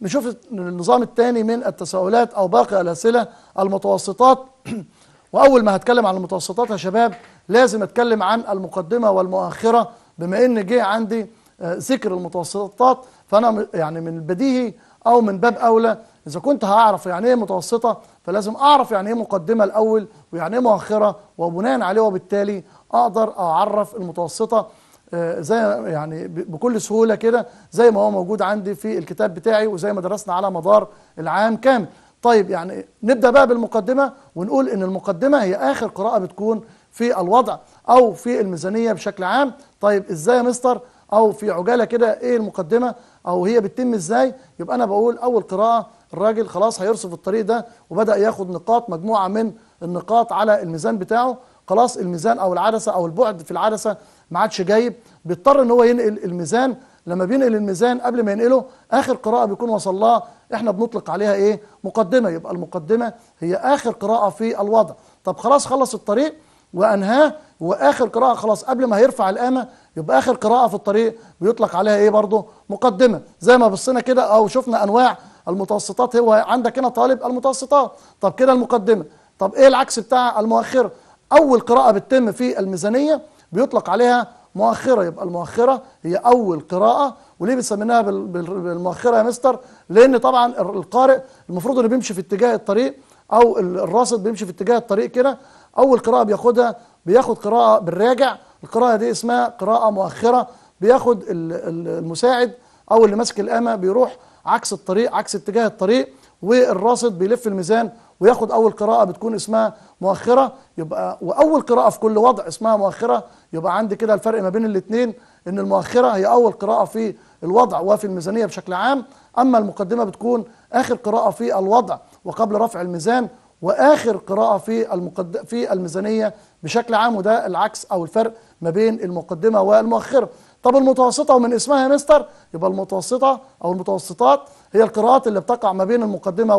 نشوف النظام الثاني من التساؤلات او باقي الاسئله المتوسطات واول ما هتكلم عن المتوسطات يا شباب لازم اتكلم عن المقدمه والمؤخره بما ان جه عندي آه، ذكر المتوسطات فانا يعني من البديهي او من باب اولى اذا كنت هعرف يعني ايه متوسطه فلازم اعرف يعني ايه مقدمه الاول ويعني ايه مؤخره وبناء عليه وبالتالي اقدر اعرف المتوسطه آه، زي يعني بكل سهوله كده زي ما هو موجود عندي في الكتاب بتاعي وزي ما درسنا على مدار العام كامل طيب يعني نبدا بقى بالمقدمه ونقول ان المقدمه هي اخر قراءه بتكون في الوضع او في الميزانيه بشكل عام طيب ازاي يا مستر او في عجاله كده ايه المقدمه او هي بتتم ازاي يبقى انا بقول اول قراءه الراجل خلاص هيرصف الطريق ده وبدا ياخد نقاط مجموعه من النقاط على الميزان بتاعه خلاص الميزان او العدسه او البعد في العدسه ما عادش جايب بيضطر ان هو ينقل الميزان لما بينقل الميزان قبل ما ينقله اخر قراءه بيكون وصل لها احنا بنطلق عليها ايه مقدمه يبقى المقدمه هي اخر قراءه في الوضع طب خلاص خلص الطريق وأنهاه وآخر قراءة خلاص قبل ما هيرفع القامة يبقى آخر قراءة في الطريق بيطلق عليها إيه برضه مقدمة زي ما بصينا كده أو شفنا أنواع المتوسطات هو عندك هنا طالب المتوسطات طب كده المقدمة طب إيه العكس بتاع المؤخرة أول قراءة بتتم في الميزانية بيطلق عليها مؤخرة يبقى المؤخرة هي أول قراءة وليه بنسميناها بالمؤخرة يا مستر؟ لأن طبعا القارئ المفروض إنه بيمشي في اتجاه الطريق أو الراصد بيمشي في اتجاه الطريق كده اول قراءه بياخدها بياخد قراءه بالراجع القراءه دي اسمها قراءه مؤخره بياخد المساعد او اللي ماسك الامه بيروح عكس الطريق عكس اتجاه الطريق والراصد بيلف الميزان وياخد اول قراءه بتكون اسمها مؤخره يبقى واول قراءه في كل وضع اسمها مؤخره يبقى عندي كده الفرق ما بين الاثنين ان المؤخره هي اول قراءه في الوضع وفي الميزانيه بشكل عام اما المقدمه بتكون اخر قراءه في الوضع وقبل رفع الميزان واخر قراءه في المقد... في الميزانيه بشكل عام وده العكس او الفرق ما بين المقدمه والمؤخره طب المتوسطه ومن اسمها يا مستر يبقى المتوسطه او المتوسطات هي القراءات اللي بتقع ما بين المقدمه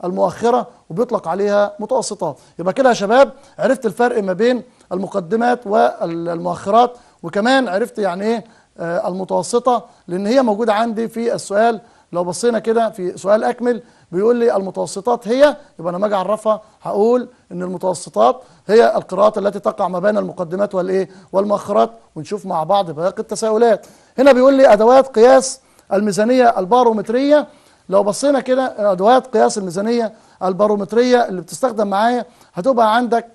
والمؤخره وبيطلق عليها متوسطات يبقى كده يا شباب عرفت الفرق ما بين المقدمات والمؤخرات وكمان عرفت يعني ايه آه، المتوسطه لان هي موجوده عندي في السؤال لو بصينا كده في سؤال أكمل بيقول لي المتوسطات هي يبقى أنا لما أجي أعرفها هقول إن المتوسطات هي القراءات التي تقع ما بين المقدمات والإيه والمؤخرات ونشوف مع بعض باقي التساؤلات هنا بيقول لي أدوات قياس الميزانية البارومترية لو بصينا كده أدوات قياس الميزانية البارومترية اللي بتستخدم معايا هتبقى عندك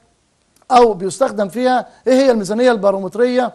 او بيستخدم فيها ايه هي الميزانيه البارومتريه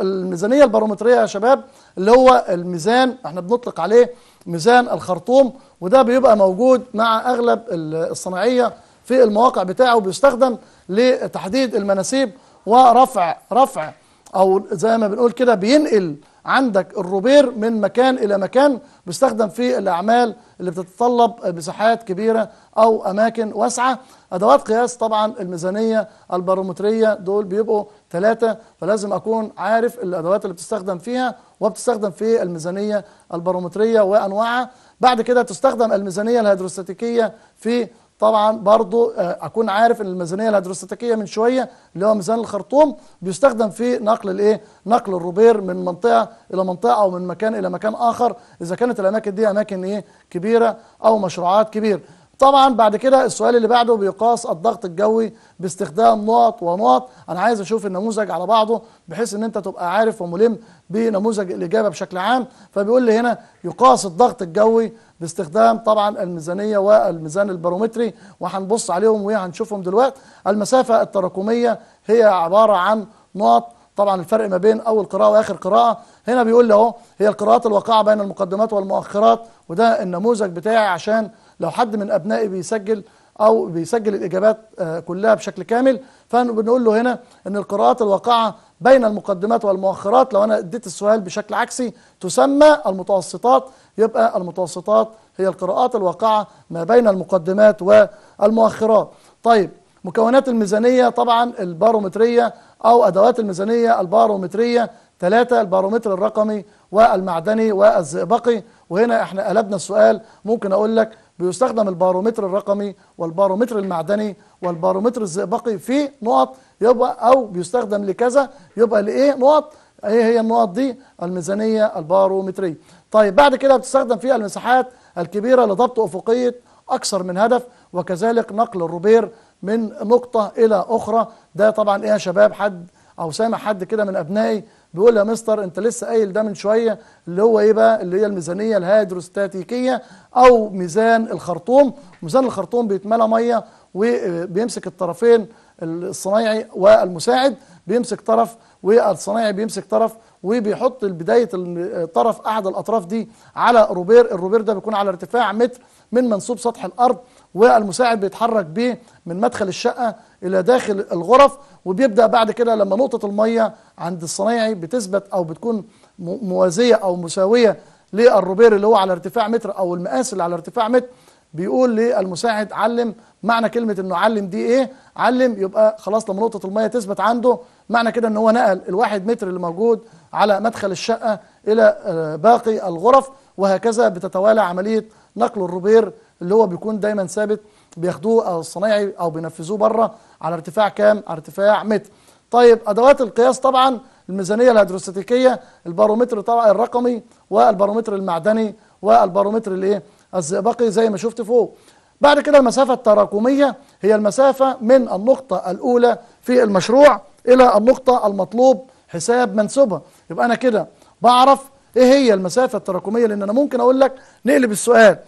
الميزانيه البارومتريه يا شباب اللي هو الميزان احنا بنطلق عليه ميزان الخرطوم وده بيبقى موجود مع اغلب الصناعيه في المواقع بتاعه بيستخدم لتحديد المناسيب ورفع رفع او زي ما بنقول كده بينقل عندك الروبير من مكان إلى مكان بيستخدم في الأعمال اللي بتتطلب مساحات كبيرة أو أماكن واسعة أدوات قياس طبعا الميزانية البارومترية دول بيبقوا ثلاثة فلازم أكون عارف الأدوات اللي بتستخدم فيها وبتستخدم في الميزانية البارومترية وأنواعها بعد كده تستخدم الميزانية الهيدروستاتيكية في طبعا برضو آه، اكون عارف ان الميزانيه الهيدروستاتيكيه من شويه اللي هو ميزان الخرطوم بيستخدم في نقل الايه نقل الروبير من منطقه الى منطقه او من مكان الى مكان اخر اذا كانت الاماكن دي اماكن ايه كبيره او مشروعات كبيره طبعا بعد كده السؤال اللي بعده بيقاس الضغط الجوي باستخدام نقط ونقط انا عايز اشوف النموذج على بعضه بحيث ان انت تبقى عارف وملم بنموذج الاجابه بشكل عام فبيقول لي هنا يقاس الضغط الجوي باستخدام طبعا الميزانيه والميزان البارومتري وهنبص عليهم وهنشوفهم دلوقتي المسافه التراكميه هي عباره عن نقط طبعا الفرق ما بين اول قراءه واخر قراءه هنا بيقول لي اهو هي القراءات الواقعه بين المقدمات والمؤخرات وده النموذج بتاعي عشان لو حد من ابنائي بيسجل او بيسجل الاجابات آه، كلها بشكل كامل فبنقول له هنا ان القراءات الواقعه بين المقدمات والمؤخرات لو انا اديت السؤال بشكل عكسي تسمى المتوسطات يبقى المتوسطات هي القراءات الواقعه ما بين المقدمات والمؤخرات طيب مكونات الميزانيه طبعا البارومتريه او ادوات الميزانيه البارومتريه ثلاثة البارومتر الرقمي والمعدني والزئبقي وهنا احنا قلبنا السؤال ممكن اقول لك بيستخدم البارومتر الرقمي والبارومتر المعدني والبارومتر الزئبقي في نقط يبقى او بيستخدم لكذا يبقى لايه نقط ايه هي النقط دي الميزانيه البارومتريه طيب بعد كده بتستخدم في المساحات الكبيره لضبط افقيه اكثر من هدف وكذلك نقل الروبير من نقطه الى اخرى ده طبعا ايه يا شباب حد او سامع حد كده من ابنائي بيقول يا مستر انت لسه قايل ده من شويه اللي هو ايه بقى اللي هي الميزانيه الهيدروستاتيكيه او ميزان الخرطوم ميزان الخرطوم بيتملى ميه وبيمسك الطرفين الصنايعي والمساعد بيمسك طرف والصنايعي بيمسك طرف وبيحط بدايه الطرف احد الاطراف دي على روبير الروبير ده بيكون على ارتفاع متر من منسوب سطح الارض والمساعد بيتحرك بيه من مدخل الشقة إلى داخل الغرف وبيبدأ بعد كده لما نقطة المية عند الصنايعي بتثبت أو بتكون موازية أو مساوية للروبير اللي هو على ارتفاع متر أو المقاس اللي على ارتفاع متر بيقول للمساعد علم معنى كلمة انه علم دي ايه علم يبقى خلاص لما نقطة المية تثبت عنده معنى كده ان هو نقل الواحد متر اللي موجود على مدخل الشقة الى آه، باقي الغرف وهكذا بتتوالى عملية نقل الروبير اللي هو بيكون دايما ثابت بياخدوه الصنايعي او بينفذوه بره على ارتفاع كام على ارتفاع متر طيب ادوات القياس طبعا الميزانيه الهيدروستاتيكيه البارومتر طبعا الرقمي والبارومتر المعدني والبارومتر الايه الزئبقي زي ما شفت فوق بعد كده المسافه التراكميه هي المسافه من النقطه الاولى في المشروع الى النقطه المطلوب حساب منسوبها يبقى انا كده بعرف ايه هي المسافه التراكميه لان انا ممكن اقول لك نقلب السؤال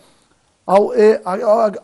او ايه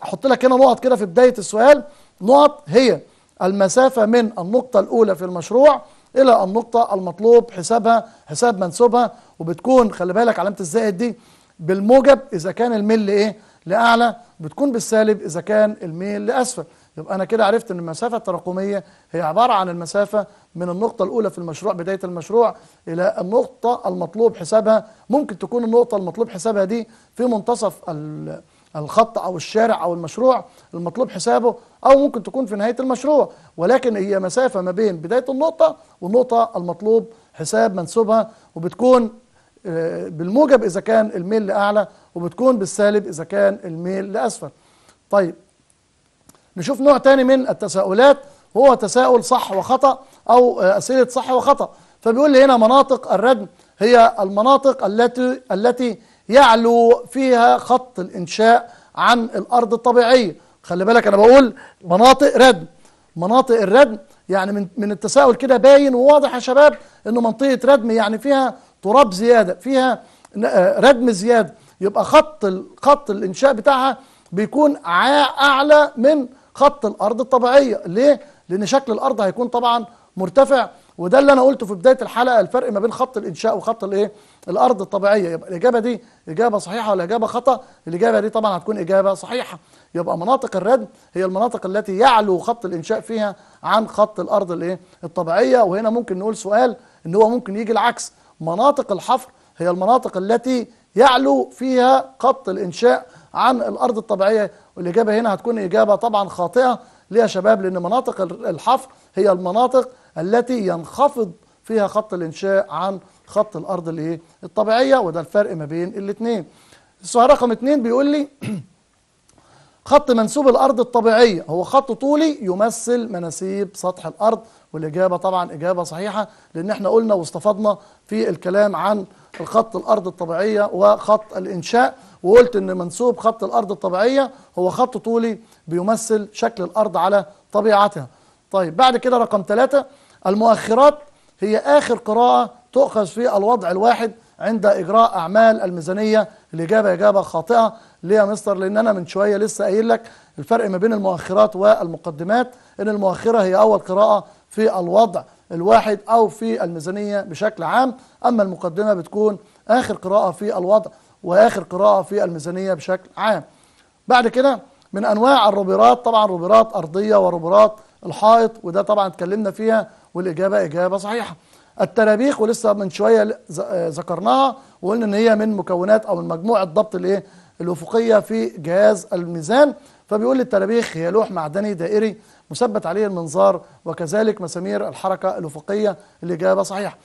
احط لك هنا نقط كده في بدايه السؤال نقط هي المسافه من النقطه الاولى في المشروع الى النقطه المطلوب حسابها حساب منسوبها وبتكون خلي بالك علامه الزائد دي بالموجب اذا كان الميل ايه لاعلى بتكون بالسالب اذا كان الميل لاسفل يبقى انا كده عرفت ان المسافه التراكميه هي عباره عن المسافه من النقطه الاولى في المشروع بدايه المشروع الى النقطه المطلوب حسابها ممكن تكون النقطه المطلوب حسابها دي في منتصف ال الخط او الشارع او المشروع المطلوب حسابه او ممكن تكون في نهايه المشروع ولكن هي مسافه ما بين بدايه النقطه والنقطه المطلوب حساب منسوبها وبتكون آه، بالموجب اذا كان الميل لاعلى وبتكون بالسالب اذا كان الميل لاسفل طيب نشوف نوع تاني من التساؤلات هو تساؤل صح وخطأ أو آه، أسئلة صح وخطأ فبيقول لي هنا مناطق الردم هي المناطق التي التي يعلو فيها خط الإنشاء عن الأرض الطبيعية خلي بالك أنا بقول مناطق ردم مناطق الردم يعني من, من التساؤل كده باين وواضح يا شباب أنه منطقة ردم يعني فيها تراب زيادة فيها آه، ردم زيادة يبقى خط خط الإنشاء بتاعها بيكون أعلى من خط الأرض الطبيعية ليه؟ لأن شكل الأرض هيكون طبعا مرتفع وده اللي انا قلته في بدايه الحلقه الفرق ما بين خط الانشاء وخط الايه الارض الطبيعيه يبقى الاجابه دي اجابه صحيحه ولا اجابه خطا الاجابه دي طبعا هتكون اجابه صحيحه يبقى مناطق الردم هي المناطق التي يعلو خط الانشاء فيها عن خط الارض الايه الطبيعيه وهنا ممكن نقول سؤال ان هو ممكن يجي العكس مناطق الحفر هي المناطق التي يعلو فيها خط الانشاء عن الارض الطبيعيه والاجابه هنا هتكون اجابه طبعا خاطئه ليه يا شباب لأن مناطق الحفر هي المناطق التي ينخفض فيها خط الإنشاء عن خط الأرض الايه الطبيعية وده الفرق ما بين الاثنين السؤال رقم اثنين بيقول لي خط منسوب الأرض الطبيعية هو خط طولي يمثل مناسيب سطح الأرض والإجابة طبعا إجابة صحيحة لأن احنا قلنا واستفضنا في الكلام عن الخط الأرض الطبيعية وخط الإنشاء وقلت إن منسوب خط الأرض الطبيعية هو خط طولي بيمثل شكل الأرض على طبيعتها طيب بعد كده رقم ثلاثة المؤخرات هي آخر قراءة تؤخذ في الوضع الواحد عند إجراء أعمال الميزانية الإجابة إجابة خاطئة ليه يا مستر لأن أنا من شوية لسه قايل لك الفرق ما بين المؤخرات والمقدمات إن المؤخرة هي أول قراءة في الوضع الواحد أو في الميزانية بشكل عام أما المقدمة بتكون آخر قراءة في الوضع وآخر قراءة في الميزانية بشكل عام بعد كده من أنواع الروبرات طبعا روبرات أرضية وروبرات الحائط وده طبعا اتكلمنا فيها والإجابة إجابة صحيحة الترابيخ ولسه من شوية ذكرناها وقلنا إن هي من مكونات أو من مجموعة ضبط الإيه الأفقية في جهاز الميزان فبيقول الترابيخ هي لوح معدني دائري مثبت عليه المنظار وكذلك مسامير الحركة الأفقية الإجابة صحيحة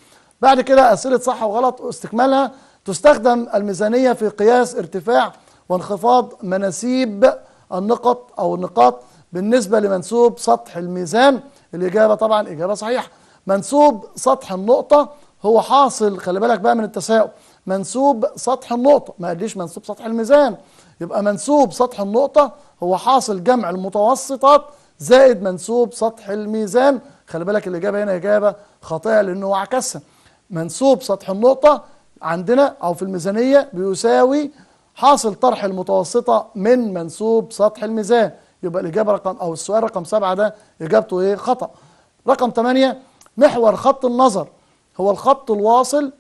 بعد كده أسئلة صح وغلط واستكمالها تستخدم الميزانية في قياس ارتفاع وانخفاض مناسيب النقط أو النقاط بالنسبة لمنسوب سطح الميزان الإجابة طبعا إجابة صحيحة منسوب سطح النقطة هو حاصل خلي بالك بقى من التساؤل منسوب سطح النقطة ما قاليش منسوب سطح الميزان يبقى منسوب سطح النقطة هو حاصل جمع المتوسطات زائد منسوب سطح الميزان خلي بالك الإجابة هنا إجابة خاطئة لأنه عكسها منسوب سطح النقطة عندنا أو في الميزانية بيساوي حاصل طرح المتوسطة من منسوب سطح الميزان يبقى الإجابة رقم أو السؤال رقم سبعة ده إجابته إيه خطأ رقم ثمانية محور خط النظر هو الخط الواصل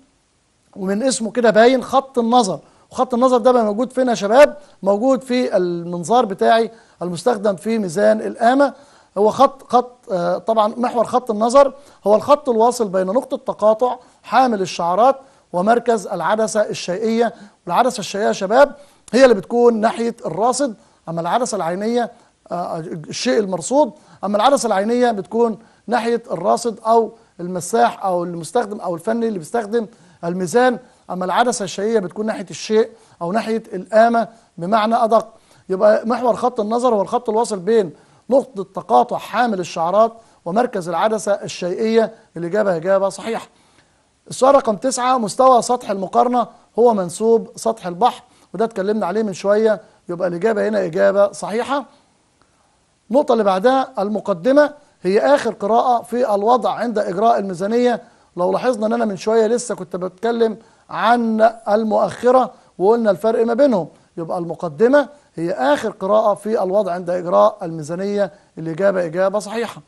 ومن اسمه كده باين خط النظر وخط النظر ده بقى موجود فينا يا شباب موجود في المنظار بتاعي المستخدم في ميزان القامة هو خط خط آه، طبعا محور خط النظر هو الخط الواصل بين نقطة تقاطع حامل الشعرات ومركز العدسة الشيئية والعدسة الشيئية يا شباب هي اللي بتكون ناحية الراصد أما العدسة العينية آه، الشيء المرصود أما العدسة العينية بتكون ناحية الراصد أو المساح أو المستخدم أو الفني اللي بيستخدم الميزان أما العدسة الشيئية بتكون ناحية الشيء أو ناحية القامة بمعنى أدق يبقى محور خط النظر هو الخط الواصل بين نقطة تقاطع حامل الشعرات ومركز العدسة الشيئية الإجابة إجابة صحيحة السؤال رقم تسعة مستوى سطح المقارنة هو منسوب سطح البحر وده اتكلمنا عليه من شوية يبقى الإجابة هنا إجابة صحيحة النقطة اللي بعدها المقدمة هي آخر قراءة في الوضع عند إجراء الميزانية لو لاحظنا أن أنا من شوية لسه كنت بتكلم عن المؤخرة وقلنا الفرق ما بينهم يبقى المقدمة هي آخر قراءة في الوضع عند إجراء الميزانية الإجابة إجابة صحيحة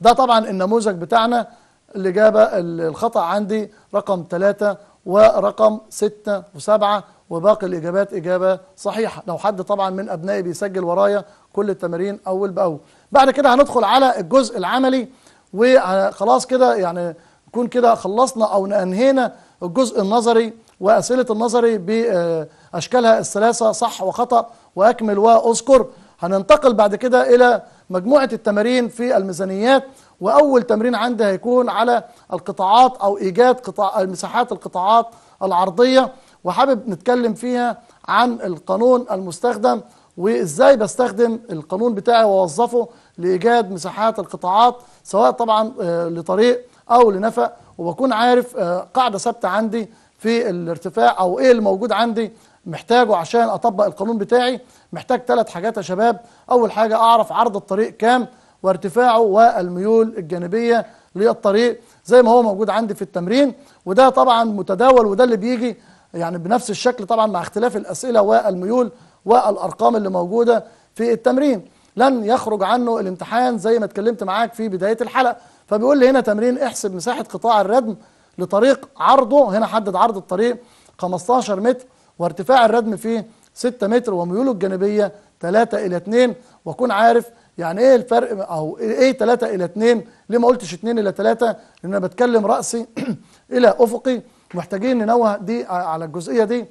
ده طبعا النموذج بتاعنا الإجابة الخطأ عندي رقم ثلاثة ورقم ستة وسبعة وباقي الإجابات إجابة صحيحة لو حد طبعا من أبنائي بيسجل ورايا كل التمارين أول بأول بعد كده هندخل على الجزء العملي وخلاص كده يعني نكون كده خلصنا أو أنهينا الجزء النظري وأسئلة النظري بأشكالها الثلاثة صح وخطأ وأكمل وأذكر هننتقل بعد كده إلى مجموعة التمارين في الميزانيات واول تمرين عندي هيكون على القطاعات او ايجاد قطاع مساحات القطاعات العرضيه وحابب نتكلم فيها عن القانون المستخدم وازاي بستخدم القانون بتاعي واوظفه لايجاد مساحات القطاعات سواء طبعا آه، لطريق او لنفق وبكون عارف آه، قاعده ثابته عندي في الارتفاع او ايه اللي موجود عندي محتاجه عشان اطبق القانون بتاعي محتاج ثلاث حاجات يا شباب اول حاجه اعرف عرض الطريق كام وارتفاعه والميول الجانبية للطريق زي ما هو موجود عندي في التمرين وده طبعا متداول وده اللي بيجي يعني بنفس الشكل طبعا مع اختلاف الأسئلة والميول والأرقام اللي موجودة في التمرين لن يخرج عنه الامتحان زي ما اتكلمت معاك في بداية الحلقة فبيقول لي هنا تمرين احسب مساحة قطاع الردم لطريق عرضه هنا حدد عرض الطريق 15 متر وارتفاع الردم فيه 6 متر وميوله الجانبية 3 إلى 2 وكون عارف يعني ايه الفرق او ايه 3 إيه الى 2 ليه ما قلتش 2 الى 3 لان انا بتكلم راسي الى افقي محتاجين ننوه دي على الجزئيه دي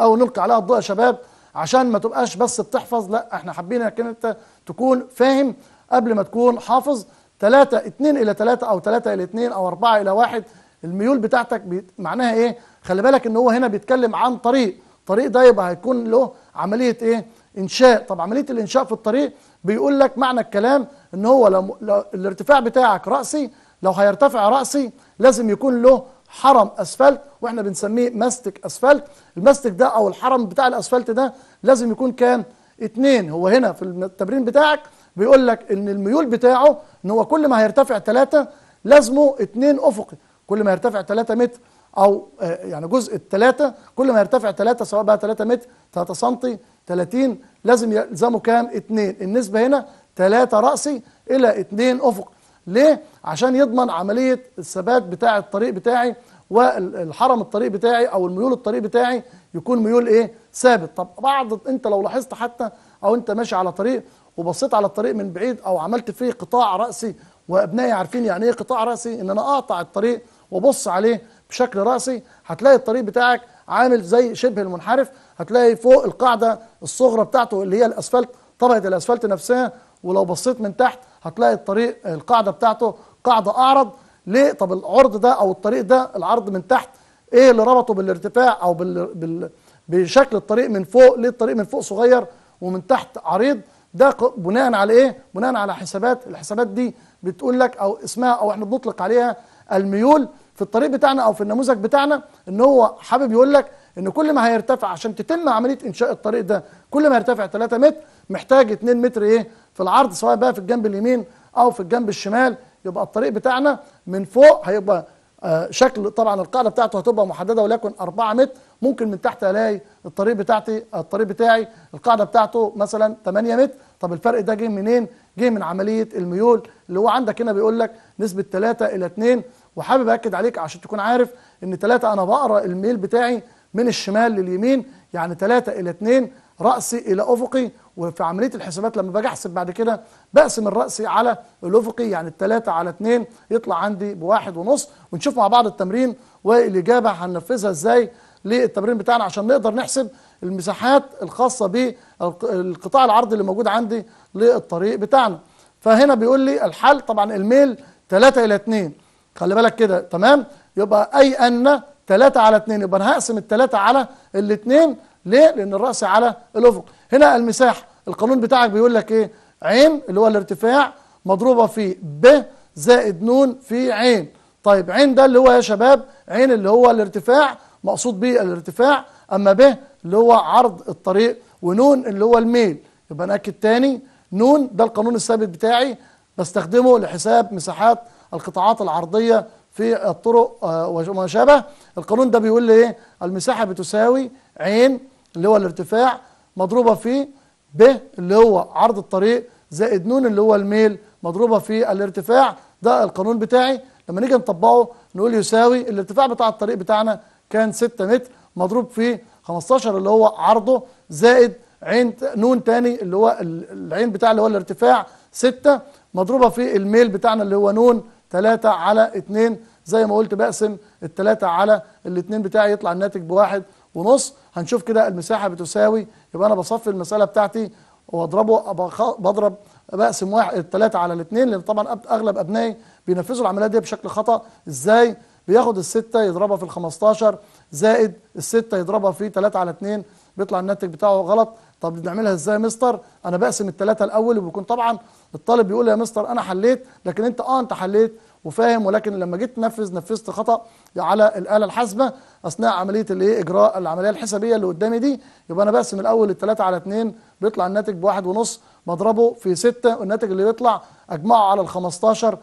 او نلقي عليها الضوء يا شباب عشان ما تبقاش بس بتحفظ لا احنا حابين انك انت تكون فاهم قبل ما تكون حافظ 3 2 الى 3 او 3 الى 2 او 4 الى 1 الميول بتاعتك معناها ايه خلي بالك ان هو هنا بيتكلم عن طريق الطريق ده يبقى هيكون له عمليه ايه انشاء طب عمليه الانشاء في الطريق بيقول لك معنى الكلام ان هو لو, لو الارتفاع بتاعك رأسي لو هيرتفع رأسي لازم يكون له حرم اسفلت واحنا بنسميه ماستك اسفلت المستك ده او الحرم بتاع الاسفلت ده لازم يكون كام اتنين هو هنا في التمرين بتاعك بيقول لك ان الميول بتاعه ان هو كل ما هيرتفع ثلاثة لازمه اتنين افقي كل ما يرتفع ثلاثة متر او آه، يعني جزء الثلاثة كل ما يرتفع ثلاثة سواء بقى 3 متر 3 سنتي 30 لازم يلزمه كام 2 النسبة هنا 3 رأسي إلى 2 أفق ليه عشان يضمن عملية الثبات بتاع الطريق بتاعي والحرم الطريق بتاعي او الميول الطريق بتاعي يكون ميول ايه ثابت طب بعض انت لو لاحظت حتى او انت ماشي على طريق وبصيت على الطريق من بعيد او عملت فيه قطاع راسي وابنائي عارفين يعني ايه قطاع راسي ان انا اقطع الطريق وابص عليه بشكل راسي هتلاقي الطريق بتاعك عامل زي شبه المنحرف هتلاقي فوق القاعده الصغرى بتاعته اللي هي الاسفلت طبقه الاسفلت نفسها ولو بصيت من تحت هتلاقي الطريق القاعده بتاعته قاعده اعرض ليه طب العرض ده او الطريق ده العرض من تحت ايه اللي ربطه بالارتفاع او بال... بال... بشكل الطريق من فوق ليه الطريق من فوق صغير ومن تحت عريض ده بناء على ايه بناء على حسابات الحسابات دي بتقول لك او اسمها او احنا بنطلق عليها الميول في الطريق بتاعنا او في النموذج بتاعنا ان هو حابب يقول لك ان كل ما هيرتفع عشان تتم عمليه انشاء الطريق ده كل ما هيرتفع 3 متر محتاج 2 متر ايه في العرض سواء بقى في الجنب اليمين او في الجنب الشمال يبقى الطريق بتاعنا من فوق هيبقى آه، شكل طبعا القاعده بتاعته هتبقى محدده ولكن 4 متر ممكن من تحت الاقي الطريق بتاعتي الطريق بتاعي القاعده بتاعته مثلا 8 متر طب الفرق ده جه منين؟ جه من عمليه الميول اللي هو عندك هنا بيقول لك نسبه 3 الى 2 وحابب اكد عليك عشان تكون عارف ان 3 انا بقرا الميل بتاعي من الشمال لليمين يعني 3 إلى 2 رأسي إلى أفقي وفي عملية الحسابات لما باجي أحسب بعد كده بقسم الرأسي على الأفقي يعني التلاتة على اتنين يطلع عندي بواحد ونص ونشوف مع بعض التمرين والإجابة هننفذها إزاي للتمرين بتاعنا عشان نقدر نحسب المساحات الخاصة بالقطاع العرضي اللي موجود عندي للطريق بتاعنا فهنا بيقول لي الحل طبعا الميل 3 إلى 2 خلي بالك كده تمام يبقى أي أن 3 على 2 يبقى انا هقسم 3 على الاثنين ليه؟ لأن الرأس على الأفق هنا المساحة القانون بتاعك بيقول لك إيه؟ عين اللي هو الارتفاع مضروبة في ب زائد نون في عين طيب عين ده اللي هو يا شباب عين اللي هو الارتفاع مقصود به الارتفاع أما ب اللي هو عرض الطريق ونون اللي هو الميل يبقى نأكد تاني نون ده القانون الثابت بتاعي بستخدمه لحساب مساحات القطاعات العرضية في الطرق آه، وما شابه القانون ده بيقول لي ايه المساحه بتساوي عين اللي هو الارتفاع مضروبه في ب اللي هو عرض الطريق زائد نون اللي هو الميل مضروبه في الارتفاع ده القانون بتاعي لما نيجي نطبقه نقول يساوي الارتفاع بتاع الطريق بتاعنا كان 6 متر مضروب في 15 اللي هو عرضه زائد عين نون تاني اللي هو العين بتاع اللي هو الارتفاع 6 مضروبه في الميل بتاعنا اللي هو نون 3 على 2 زي ما قلت بقسم 3 على الاثنين بتاعي يطلع الناتج بواحد ونص هنشوف كده المساحة بتساوي يبقى أنا بصفي المسألة بتاعتي وأضربه بضرب بقسم واحد 3 على الاثنين لأن طبعا أغلب أبنائي بينفذوا العملية دي بشكل خطأ إزاي؟ بياخد الستة يضربها في ال 15 زائد الستة يضربها في 3 على 2 بيطلع الناتج بتاعه غلط طب بنعملها ازاي يا مستر انا بقسم الثلاثه الاول وبكون طبعا الطالب بيقول يا مستر انا حليت لكن انت اه انت حليت وفاهم ولكن لما جيت تنفذ نفذت خطا على الاله الحاسبه اثناء عمليه الايه اجراء العمليه الحسابيه اللي قدامي دي يبقى انا بقسم الاول الثلاثه على اثنين بيطلع الناتج بواحد ونص بضربه في ستة والناتج اللي بيطلع اجمعه على ال 15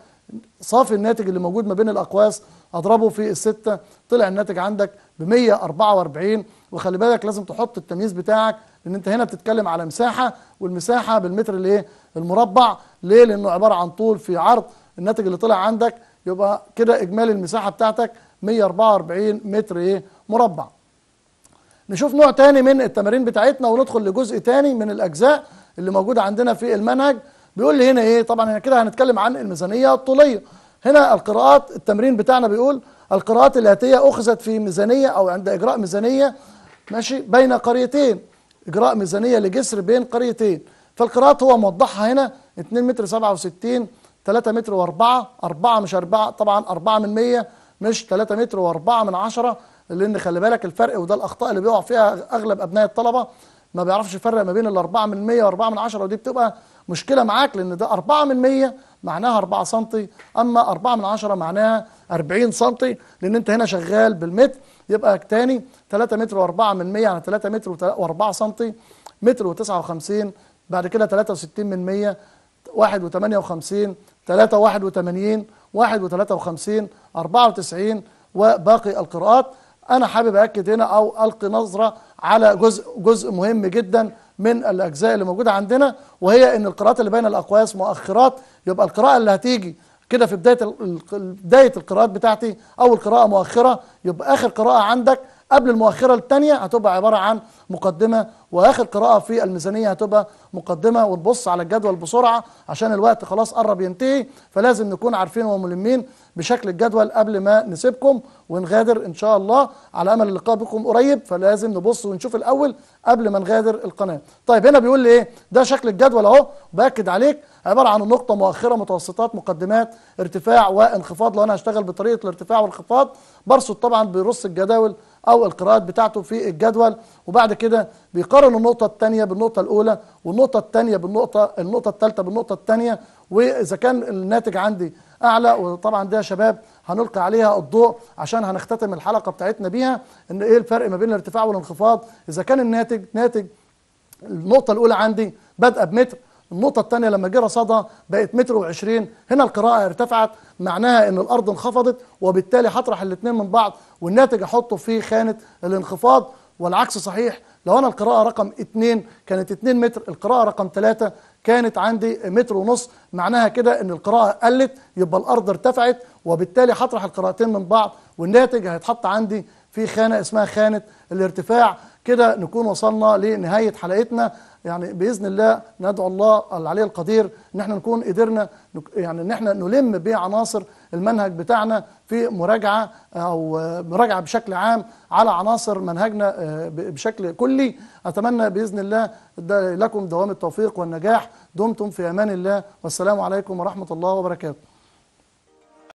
صافي الناتج اللي موجود ما بين الاقواس اضربه في الستة طلع الناتج عندك ب 144 وخلي بالك لازم تحط التمييز بتاعك لان انت هنا بتتكلم على مساحه والمساحه بالمتر ايه المربع ليه لانه عباره عن طول في عرض الناتج اللي طلع عندك يبقى كده اجمالي المساحه بتاعتك 144 متر ايه مربع نشوف نوع تاني من التمارين بتاعتنا وندخل لجزء تاني من الاجزاء اللي موجوده عندنا في المنهج بيقول لي هنا ايه طبعا هنا كده هنتكلم عن الميزانيه الطوليه هنا القراءات التمرين بتاعنا بيقول القراءات الاتيه اخذت في ميزانيه او عند اجراء ميزانيه ماشي بين قريتين إجراء ميزانية لجسر بين قريتين فالقراءات هو موضحها هنا 2 متر 67 3 متر و4 4 مش 4 طبعا 4 من 100 مش 3 متر و4 من 10 لأن خلي بالك الفرق وده الأخطاء اللي بيقع فيها أغلب أبناء الطلبة ما بيعرفش يفرق ما بين ال 4 من 100 و4 من 10 ودي بتبقى مشكلة معاك لأن ده 4 من 100 معناها 4 سم أما 4 من 10 معناها 40 سم لأن أنت هنا شغال بالمتر يبقى تاني 3 متر و4 من 100 على 3 متر و4 سم متر و59 بعد كده 63 من 100 1.58 3.81 1.53 94 وباقي القراءات انا حابب اكد هنا او القي نظره على جزء جزء مهم جدا من الاجزاء اللي موجوده عندنا وهي ان القراءات اللي بين الاقواس مؤخرات يبقى القراءه اللي هتيجي كده في بدايه بدايه القراءات بتاعتي اول قراءه مؤخره يبقى اخر قراءه عندك قبل المؤخرة الثانية هتبقى عبارة عن مقدمة وآخر قراءة في الميزانية هتبقى مقدمة وتبص على الجدول بسرعة عشان الوقت خلاص قرب ينتهي فلازم نكون عارفين وملمين بشكل الجدول قبل ما نسيبكم ونغادر إن شاء الله على أمل اللقاء بكم قريب فلازم نبص ونشوف الأول قبل ما نغادر القناة طيب هنا بيقول لي إيه ده شكل الجدول أهو بأكد عليك عبارة عن النقطة مؤخرة متوسطات مقدمات ارتفاع وانخفاض لو أنا هشتغل بطريقة الارتفاع والانخفاض برصد طبعا برص الجداول أو القراءات بتاعته في الجدول وبعد كده بيقارن النقطة الثانية بالنقطة الأولى والنقطة الثانية بالنقطة النقطة الثالثة بالنقطة الثانية وإذا كان الناتج عندي أعلى وطبعا ده يا شباب هنلقي عليها الضوء عشان هنختتم الحلقة بتاعتنا بيها إن إيه الفرق ما بين الارتفاع والانخفاض إذا كان الناتج ناتج النقطة الأولى عندي بدأ بمتر النقطة الثانية لما جه رصدها بقت متر وعشرين هنا القراءة ارتفعت معناها ان الارض انخفضت وبالتالي هطرح الاثنين من بعض والناتج احطه في خانه الانخفاض والعكس صحيح لو انا القراءه رقم 2 كانت 2 متر القراءه رقم 3 كانت عندي متر ونص معناها كده ان القراءه قلت يبقى الارض ارتفعت وبالتالي هطرح القراءتين من بعض والناتج هيتحط عندي في خانه اسمها خانه الارتفاع كده نكون وصلنا لنهايه حلقتنا يعني باذن الله ندعو الله العلي القدير ان احنا نكون قدرنا يعني ان احنا نلم بعناصر المنهج بتاعنا في مراجعه او مراجعه بشكل عام على عناصر منهجنا آه، بشكل كلي اتمنى باذن الله لكم دوام التوفيق والنجاح دمتم في امان الله والسلام عليكم ورحمه الله وبركاته